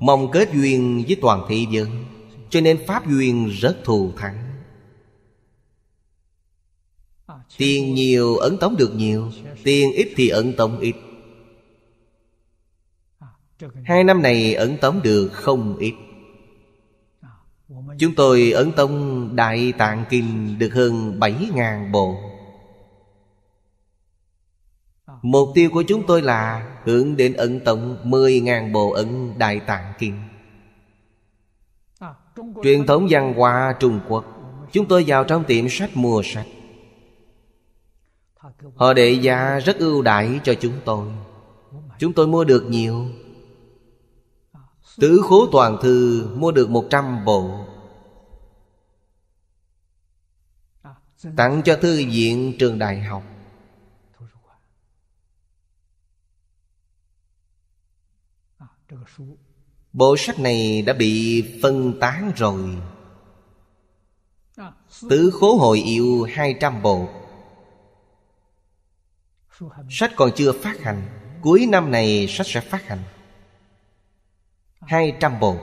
Mong kết duyên với toàn thị giới Cho nên pháp duyên rất thù thắng Tiền nhiều ấn tống được nhiều Tiền ít thì ấn tống ít Hai năm này ấn tống được không ít Chúng tôi ấn tông Đại Tạng Kinh được hơn 7.000 bộ Mục tiêu của chúng tôi là hướng đến ấn tông 10.000 bộ ấn Đại Tạng Kinh Truyền thống văn hóa Trung Quốc Chúng tôi vào trong tiệm sách mua sách Họ đệ giá rất ưu đãi cho chúng tôi Chúng tôi mua được nhiều Tứ khố toàn thư mua được 100 bộ Tặng cho thư viện trường đại học Bộ sách này đã bị phân tán rồi Tứ khố hội yêu hai trăm bộ Sách còn chưa phát hành Cuối năm này sách sẽ phát hành Hai trăm bộ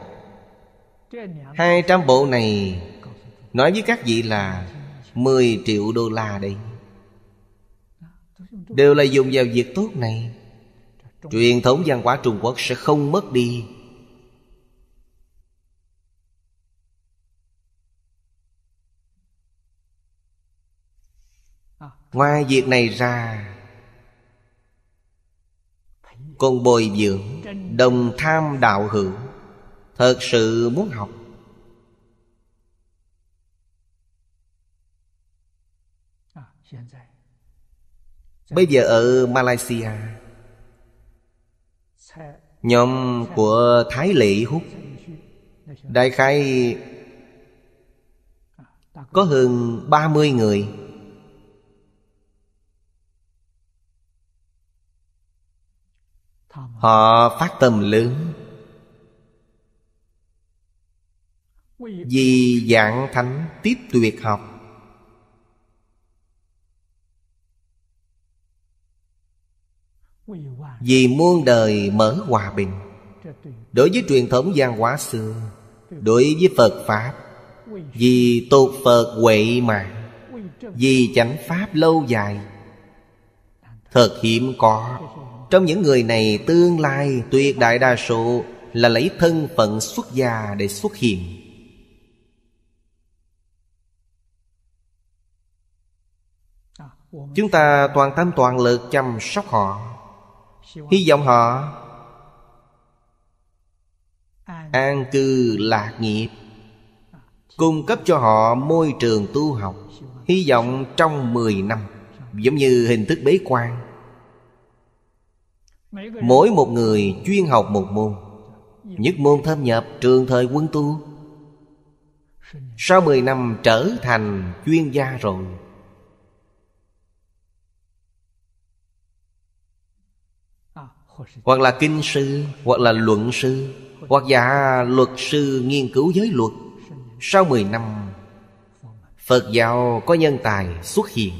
Hai trăm bộ này Nói với các vị là 10 triệu đô la đây Đều là dùng vào việc tốt này Truyền thống văn hóa Trung Quốc sẽ không mất đi Ngoài việc này ra Còn bồi dưỡng Đồng tham đạo hữu Thật sự muốn học Bây giờ ở Malaysia Nhóm của Thái Lệ Húc Đại khai Có hơn 30 người Họ phát tâm lớn Vì dạng thánh tiếp tuyệt học Vì muôn đời mở hòa bình Đối với truyền thống văn hóa xưa Đối với Phật Pháp Vì tục Phật huệ mà Vì chánh Pháp lâu dài Thật hiếm có Trong những người này tương lai tuyệt đại đa số Là lấy thân phận xuất gia để xuất hiện Chúng ta toàn tâm toàn lực chăm sóc họ hy vọng họ an cư lạc nghiệp cung cấp cho họ môi trường tu học hy vọng trong 10 năm giống như hình thức bế quan mỗi một người chuyên học một môn nhất môn thâm nhập trường thời quân tu sau 10 năm trở thành chuyên gia rồi hoặc là kinh sư hoặc là luận sư hoặc giả luật sư nghiên cứu giới luật sau mười năm Phật giáo có nhân tài xuất hiện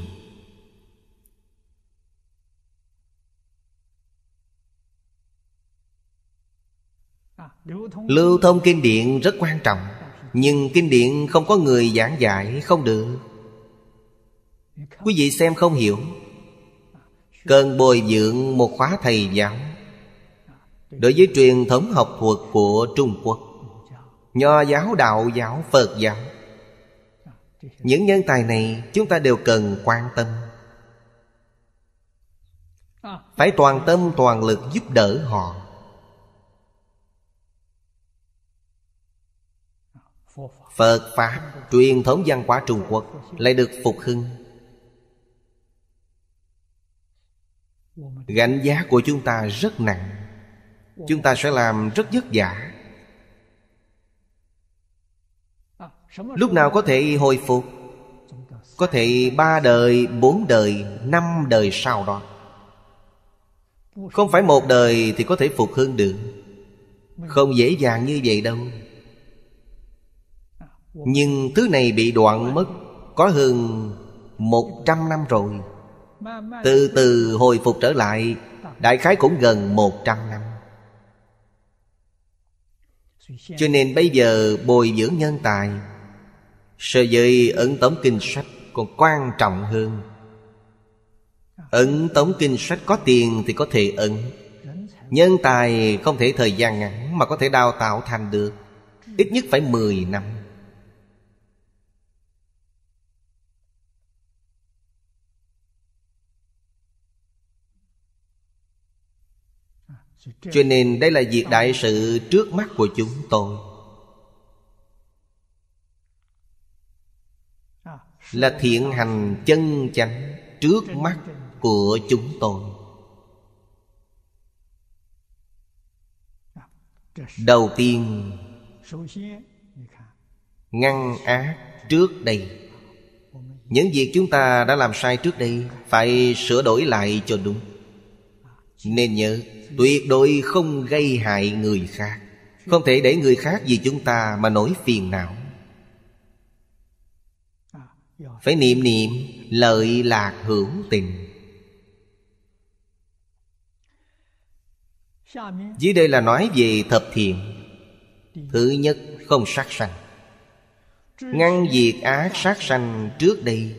Lưu thông kinh điển rất quan trọng Nhưng kinh điển không có người giảng giải không được Quý vị xem không hiểu Cần bồi dưỡng một khóa thầy giáo Đối với truyền thống học thuật của Trung Quốc Nho giáo, đạo giáo, Phật giáo Những nhân tài này chúng ta đều cần quan tâm Phải toàn tâm toàn lực giúp đỡ họ Phật Pháp Truyền thống văn hóa Trung Quốc Lại được phục hưng gánh giá của chúng ta rất nặng chúng ta sẽ làm rất vất vả lúc nào có thể hồi phục có thể ba đời bốn đời năm đời sau đó không phải một đời thì có thể phục hơn được không dễ dàng như vậy đâu nhưng thứ này bị đoạn mất có hơn một trăm năm rồi từ từ hồi phục trở lại Đại khái cũng gần 100 năm Cho nên bây giờ bồi dưỡng nhân tài So với ấn tống kinh sách còn quan trọng hơn Ấn tống kinh sách có tiền thì có thể ấn Nhân tài không thể thời gian ngắn Mà có thể đào tạo thành được Ít nhất phải 10 năm cho nên đây là việc đại sự trước mắt của chúng tôi là thiện hành chân chánh trước mắt của chúng tôi đầu tiên ngăn ác trước đây những việc chúng ta đã làm sai trước đây phải sửa đổi lại cho đúng nên nhớ Tuyệt đối không gây hại người khác Không thể để người khác vì chúng ta mà nổi phiền não Phải niệm niệm lợi lạc hữu tình Dưới đây là nói về thập thiện Thứ nhất không sát sanh Ngăn việc ác sát sanh trước đây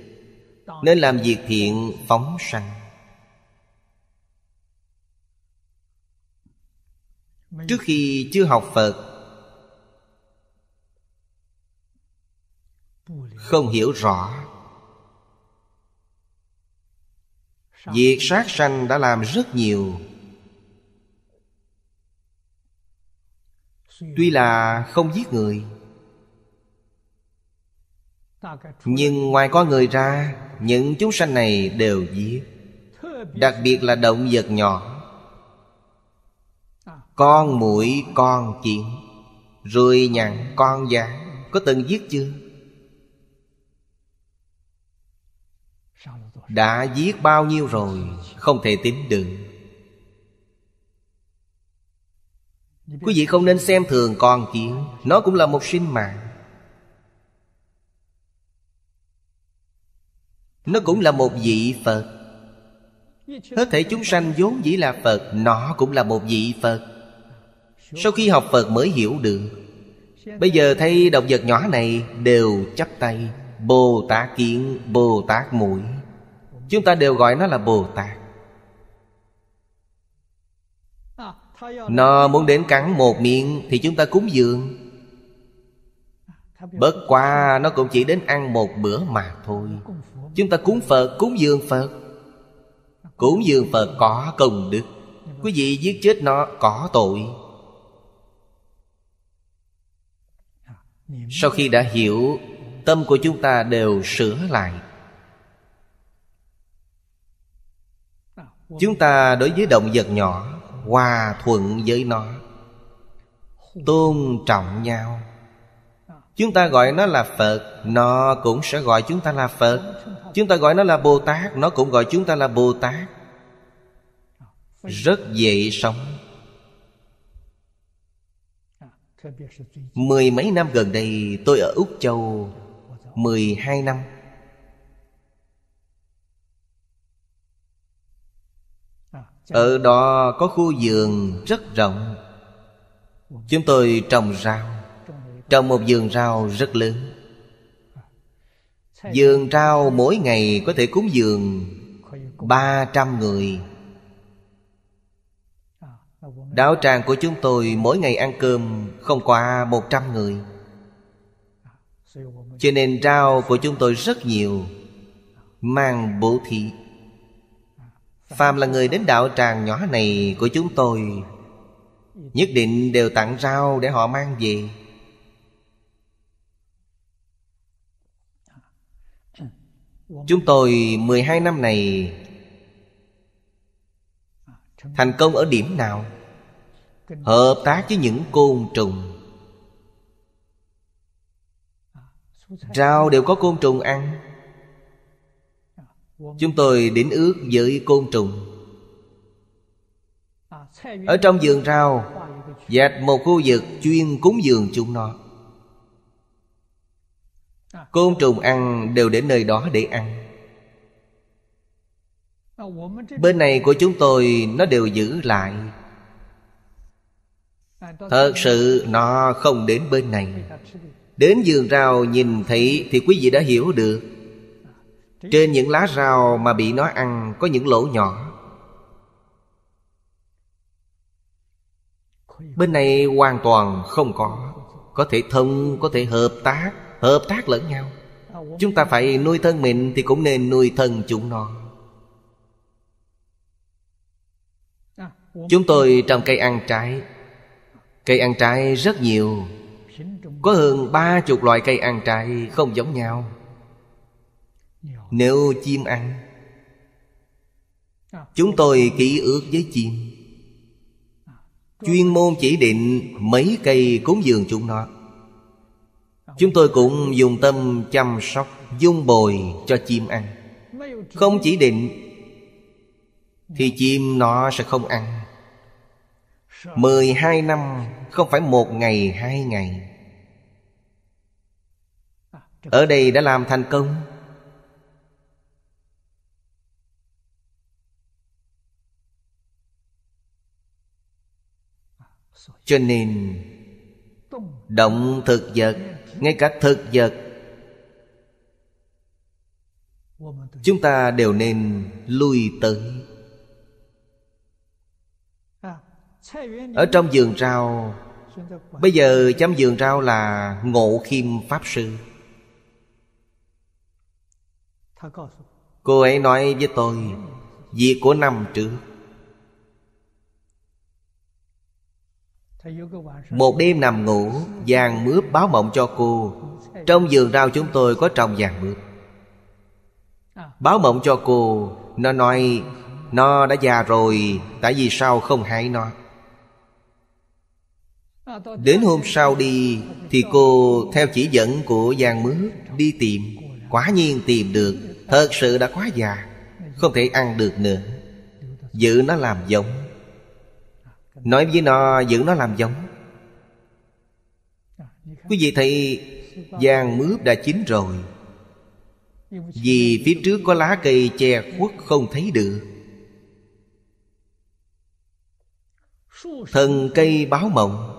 Nên làm việc thiện phóng sanh trước khi chưa học phật không hiểu rõ việc sát sanh đã làm rất nhiều tuy là không giết người nhưng ngoài có người ra những chúng sanh này đều giết đặc biệt là động vật nhỏ con mũi con chuyện Rùi nhặn con giả Có từng giết chưa? Đã giết bao nhiêu rồi Không thể tính được Quý vị không nên xem thường con kiến Nó cũng là một sinh mạng Nó cũng là một vị Phật Hết thể chúng sanh vốn dĩ là Phật Nó cũng là một vị Phật sau khi học Phật mới hiểu được Bây giờ thấy động vật nhỏ này đều chắp tay Bồ Tát kiến, Bồ Tát mũi Chúng ta đều gọi nó là Bồ Tát Nó muốn đến cắn một miệng Thì chúng ta cúng dường Bất qua nó cũng chỉ đến ăn một bữa mà thôi Chúng ta cúng Phật, cúng dường Phật Cúng dường Phật có công đức Quý vị giết chết nó có tội sau khi đã hiểu tâm của chúng ta đều sửa lại chúng ta đối với động vật nhỏ hòa thuận với nó tôn trọng nhau chúng ta gọi nó là phật nó cũng sẽ gọi chúng ta là phật chúng ta gọi nó là bồ tát nó cũng gọi chúng ta là bồ tát rất dễ sống Mười mấy năm gần đây tôi ở Úc Châu Mười hai năm Ở đó có khu vườn rất rộng Chúng tôi trồng rau Trồng một vườn rau rất lớn Vườn rau mỗi ngày có thể cúng dường 300 người Đạo tràng của chúng tôi mỗi ngày ăn cơm không qua 100 người Cho nên rau của chúng tôi rất nhiều Mang bố thị Phàm là người đến đạo tràng nhỏ này của chúng tôi Nhất định đều tặng rau để họ mang về Chúng tôi 12 năm này Thành công ở điểm nào? hợp tác với những côn trùng rau đều có côn trùng ăn chúng tôi đỉnh ước với côn trùng ở trong vườn rau dạch một khu vực chuyên cúng dường chúng nó côn trùng ăn đều đến nơi đó để ăn bên này của chúng tôi nó đều giữ lại Thật sự nó không đến bên này Đến giường rau nhìn thấy thì quý vị đã hiểu được Trên những lá rau mà bị nó ăn có những lỗ nhỏ Bên này hoàn toàn không có Có thể thông, có thể hợp tác Hợp tác lẫn nhau Chúng ta phải nuôi thân mình thì cũng nên nuôi thân chúng nó Chúng tôi trồng cây ăn trái Cây ăn trái rất nhiều Có hơn ba chục loại cây ăn trái không giống nhau Nếu chim ăn Chúng tôi ký ước với chim Chuyên môn chỉ định mấy cây cúng dường chúng nó Chúng tôi cũng dùng tâm chăm sóc Dung bồi cho chim ăn Không chỉ định Thì chim nó sẽ không ăn Mười hai năm không phải một ngày hai ngày ở đây đã làm thành công cho nên động thực vật ngay cả thực vật chúng ta đều nên lui tới Ở trong vườn rau Bây giờ chăm vườn rau là Ngộ Khiêm Pháp Sư Cô ấy nói với tôi Việc của năm trước Một đêm nằm ngủ Vàng mướp báo mộng cho cô Trong vườn rau chúng tôi có trồng vàng mướp Báo mộng cho cô Nó nói Nó đã già rồi Tại vì sao không hại nó Đến hôm sau đi Thì cô theo chỉ dẫn của Giang Mướp Đi tìm Quả nhiên tìm được Thật sự đã quá già Không thể ăn được nữa Giữ nó làm giống Nói với nó giữ nó làm giống Quý vị thấy Giang mướp đã chín rồi Vì phía trước có lá cây che khuất không thấy được Thần cây báo mộng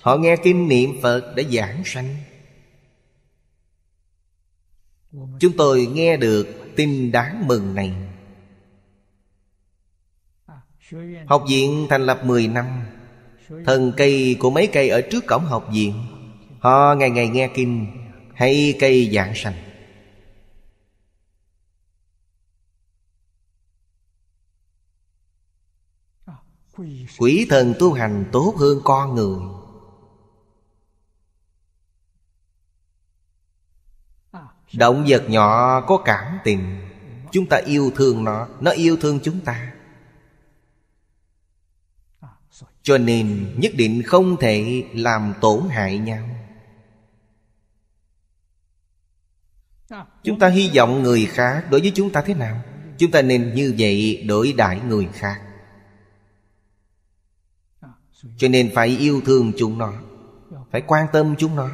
Họ nghe kinh niệm Phật đã giảng sanh Chúng tôi nghe được tin đáng mừng này à, Học viện thành lập 10 năm Thần cây của mấy cây ở trước cổng học viện Họ ngày ngày nghe kinh Hay cây giảng sanh quỷ thần tu hành tốt hơn con người động vật nhỏ có cảm tình chúng ta yêu thương nó nó yêu thương chúng ta cho nên nhất định không thể làm tổn hại nhau chúng ta hy vọng người khác đối với chúng ta thế nào chúng ta nên như vậy đối đãi người khác cho nên phải yêu thương chúng nó phải quan tâm chúng nó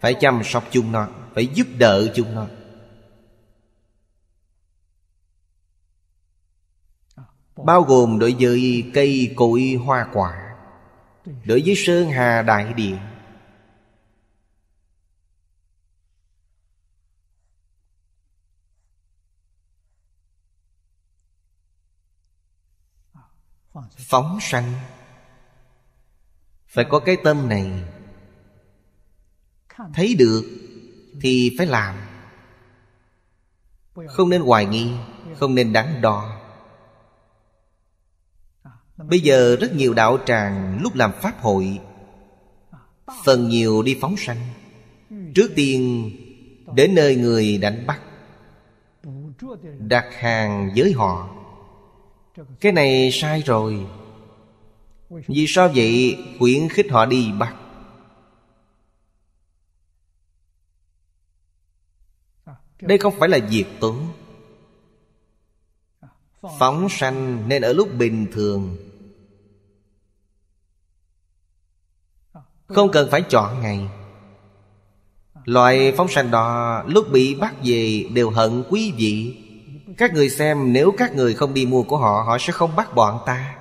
phải chăm sóc chúng nó phải giúp đỡ chúng nó bao gồm đối với cây cối hoa quả đối với sơn hà đại điện phóng sanh phải có cái tâm này thấy được thì phải làm không nên hoài nghi không nên đắn đo bây giờ rất nhiều đạo tràng lúc làm pháp hội phần nhiều đi phóng sanh trước tiên đến nơi người đánh bắt đặt hàng với họ cái này sai rồi vì sao vậy khuyến khích họ đi bắt Đây không phải là việc tốt Phóng sanh nên ở lúc bình thường Không cần phải chọn ngày Loại phóng sanh đó lúc bị bắt về đều hận quý vị Các người xem nếu các người không đi mua của họ Họ sẽ không bắt bọn ta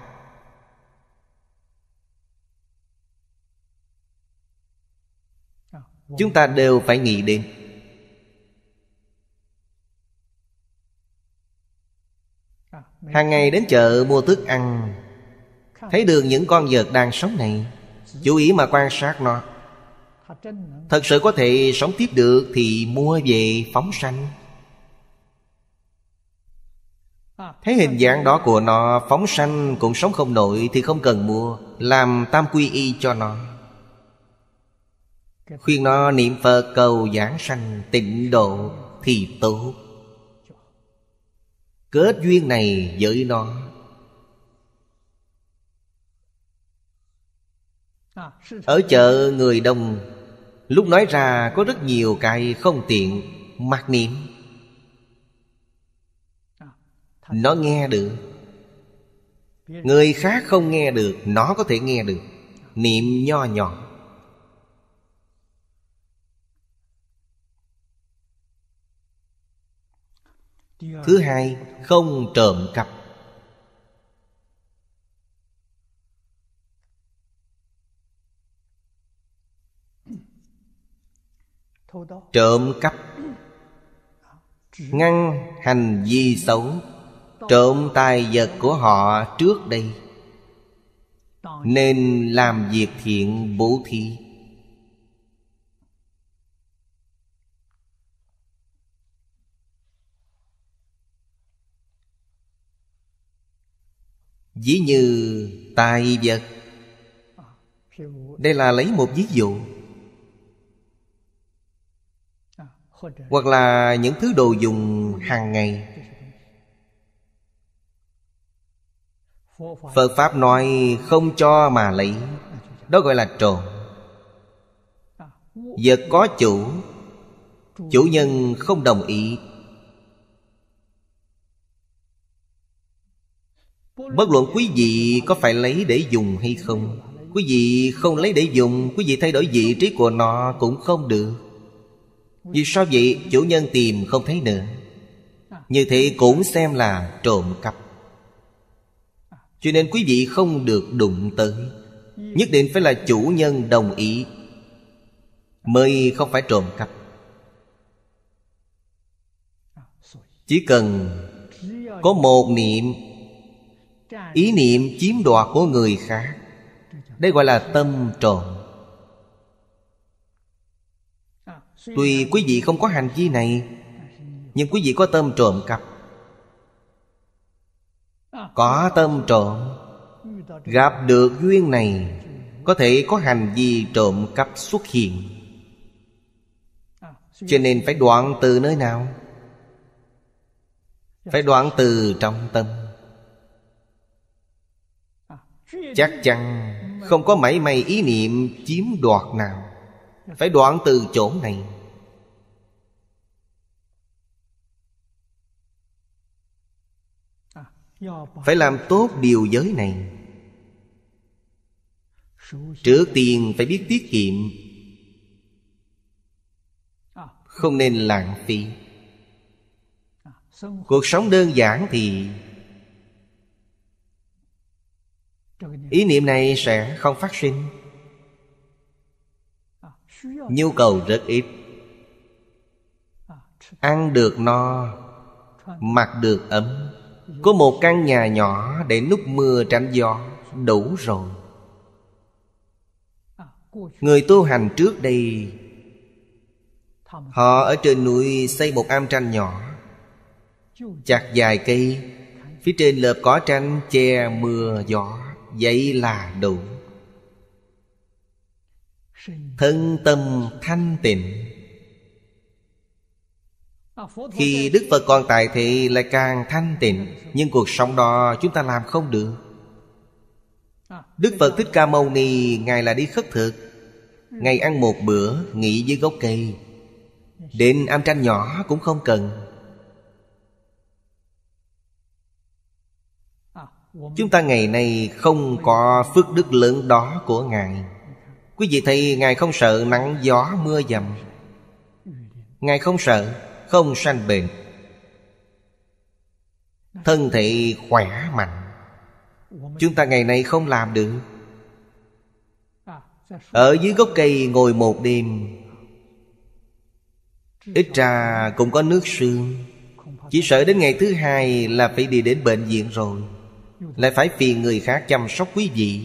chúng ta đều phải nghĩ đến hàng ngày đến chợ mua thức ăn thấy được những con vợt đang sống này chú ý mà quan sát nó thật sự có thể sống tiếp được thì mua về phóng sanh thấy hình dạng đó của nó phóng sanh cũng sống không nổi thì không cần mua làm tam quy y cho nó Khuyên nó niệm Phật cầu giảng sanh tịnh độ thì tốt Kết duyên này với nó Ở chợ người đông Lúc nói ra có rất nhiều cái không tiện Mặc niệm Nó nghe được Người khác không nghe được Nó có thể nghe được Niệm nho nhỏ Thứ hai không trộm cắp Trộm cắp Ngăn hành vi xấu Trộm tài vật của họ trước đây Nên làm việc thiện bố thí Ví như tài vật Đây là lấy một ví dụ Hoặc là những thứ đồ dùng hàng ngày Phật Pháp nói không cho mà lấy Đó gọi là trộm Vật có chủ Chủ nhân không đồng ý Bất luận quý vị có phải lấy để dùng hay không Quý vị không lấy để dùng Quý vị thay đổi vị trí của nó cũng không được Vì sao vậy chủ nhân tìm không thấy nữa Như thế cũng xem là trộm cắp Cho nên quý vị không được đụng tới Nhất định phải là chủ nhân đồng ý Mới không phải trộm cắp Chỉ cần có một niệm ý niệm chiếm đoạt của người khác đây gọi là tâm trộm tuy quý vị không có hành vi này nhưng quý vị có tâm trộm cắp, có tâm trộm gặp được duyên này có thể có hành vi trộm cắp xuất hiện cho nên phải đoạn từ nơi nào phải đoạn từ trong tâm chắc chắn không có mảy may ý niệm chiếm đoạt nào phải đoạn từ chỗ này phải làm tốt điều giới này trước tiên phải biết tiết kiệm không nên lãng phí cuộc sống đơn giản thì ý niệm này sẽ không phát sinh nhu cầu rất ít ăn được no mặc được ấm có một căn nhà nhỏ để núp mưa tránh gió đủ rồi người tu hành trước đây họ ở trên núi xây một am tranh nhỏ chặt dài cây phía trên lợp cỏ tranh che mưa gió vậy là đủ thân tâm thanh tịnh khi đức phật còn tại thì lại càng thanh tịnh nhưng cuộc sống đó chúng ta làm không được đức phật thích ca mâu ni ngài là đi khất thực ngày ăn một bữa nghỉ dưới gốc cây đến am tranh nhỏ cũng không cần chúng ta ngày nay không có phước đức lớn đó của ngài quý vị thấy ngài không sợ nắng gió mưa dầm ngài không sợ không sanh bệnh thân thể khỏe mạnh chúng ta ngày nay không làm được ở dưới gốc cây ngồi một đêm ít ra cũng có nước sương chỉ sợ đến ngày thứ hai là phải đi đến bệnh viện rồi lại phải phiền người khác chăm sóc quý vị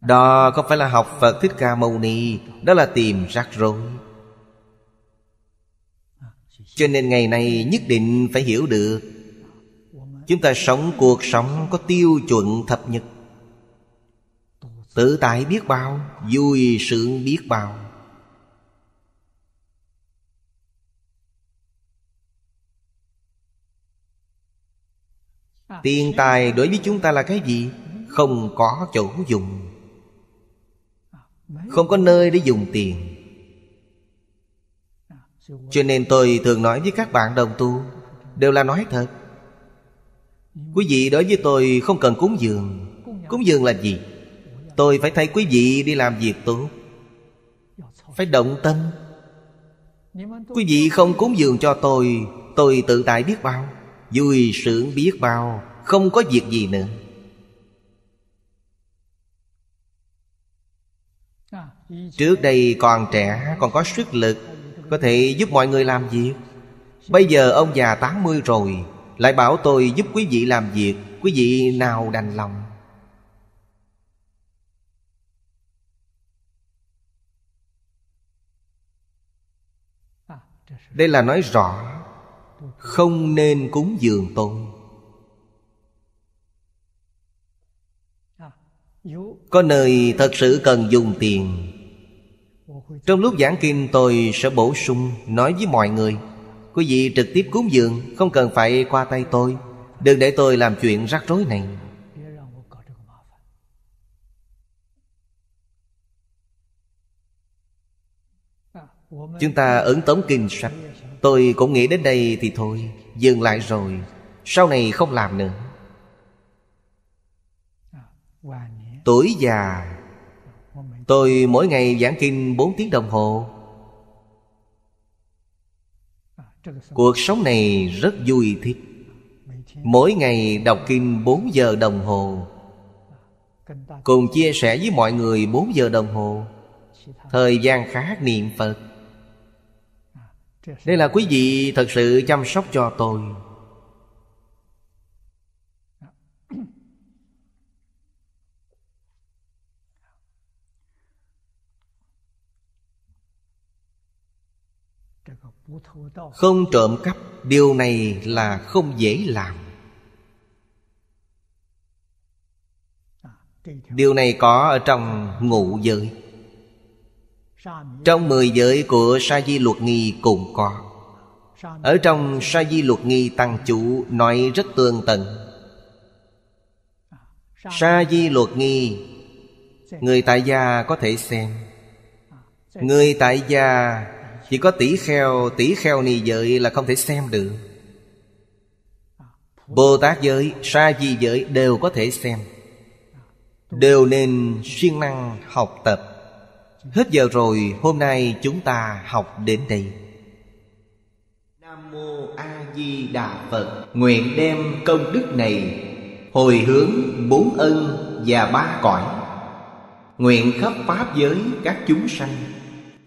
đó không phải là học phật thích ca mâu ni đó là tìm rắc rối cho nên ngày nay nhất định phải hiểu được chúng ta sống cuộc sống có tiêu chuẩn thập nhật tự tại biết bao vui sướng biết bao tiền tài đối với chúng ta là cái gì không có chỗ dùng không có nơi để dùng tiền cho nên tôi thường nói với các bạn đồng tu đều là nói thật quý vị đối với tôi không cần cúng dường cúng dường là gì tôi phải thay quý vị đi làm việc tốt phải động tâm quý vị không cúng dường cho tôi tôi tự tại biết bao vui sướng biết bao không có việc gì nữa trước đây còn trẻ còn có sức lực có thể giúp mọi người làm việc bây giờ ông già tám mươi rồi lại bảo tôi giúp quý vị làm việc quý vị nào đành lòng đây là nói rõ không nên cúng dường tôi Có nơi thật sự cần dùng tiền Trong lúc giảng kinh tôi sẽ bổ sung Nói với mọi người Quý vị trực tiếp cúng dường Không cần phải qua tay tôi Đừng để tôi làm chuyện rắc rối này Chúng ta ấn tống kinh sách Tôi cũng nghĩ đến đây thì thôi Dừng lại rồi Sau này không làm nữa à, Tuổi già Tôi mỗi ngày giảng kinh bốn tiếng đồng hồ Cuộc sống này rất vui thích Mỗi ngày đọc kinh bốn giờ đồng hồ Cùng chia sẻ với mọi người bốn giờ đồng hồ Thời gian khác niệm Phật Đây là quý vị thật sự chăm sóc cho tôi Không trộm cắp Điều này là không dễ làm Điều này có ở trong ngụ giới Trong mười giới của Sa Di Luật Nghi cũng có Ở trong Sa Di Luật Nghi Tăng Chủ nói rất tương tận Sa Di Luật Nghi Người tại gia có thể xem Người tại gia chỉ có tỷ kheo Tỷ kheo ni giới là không thể xem được Bồ Tát giới Sa di giới đều có thể xem Đều nên siêng năng học tập Hết giờ rồi Hôm nay chúng ta học đến đây Nam Mô A Di Đà Phật Nguyện đem công đức này Hồi hướng bốn ân và ba cõi Nguyện khắp Pháp giới các chúng sanh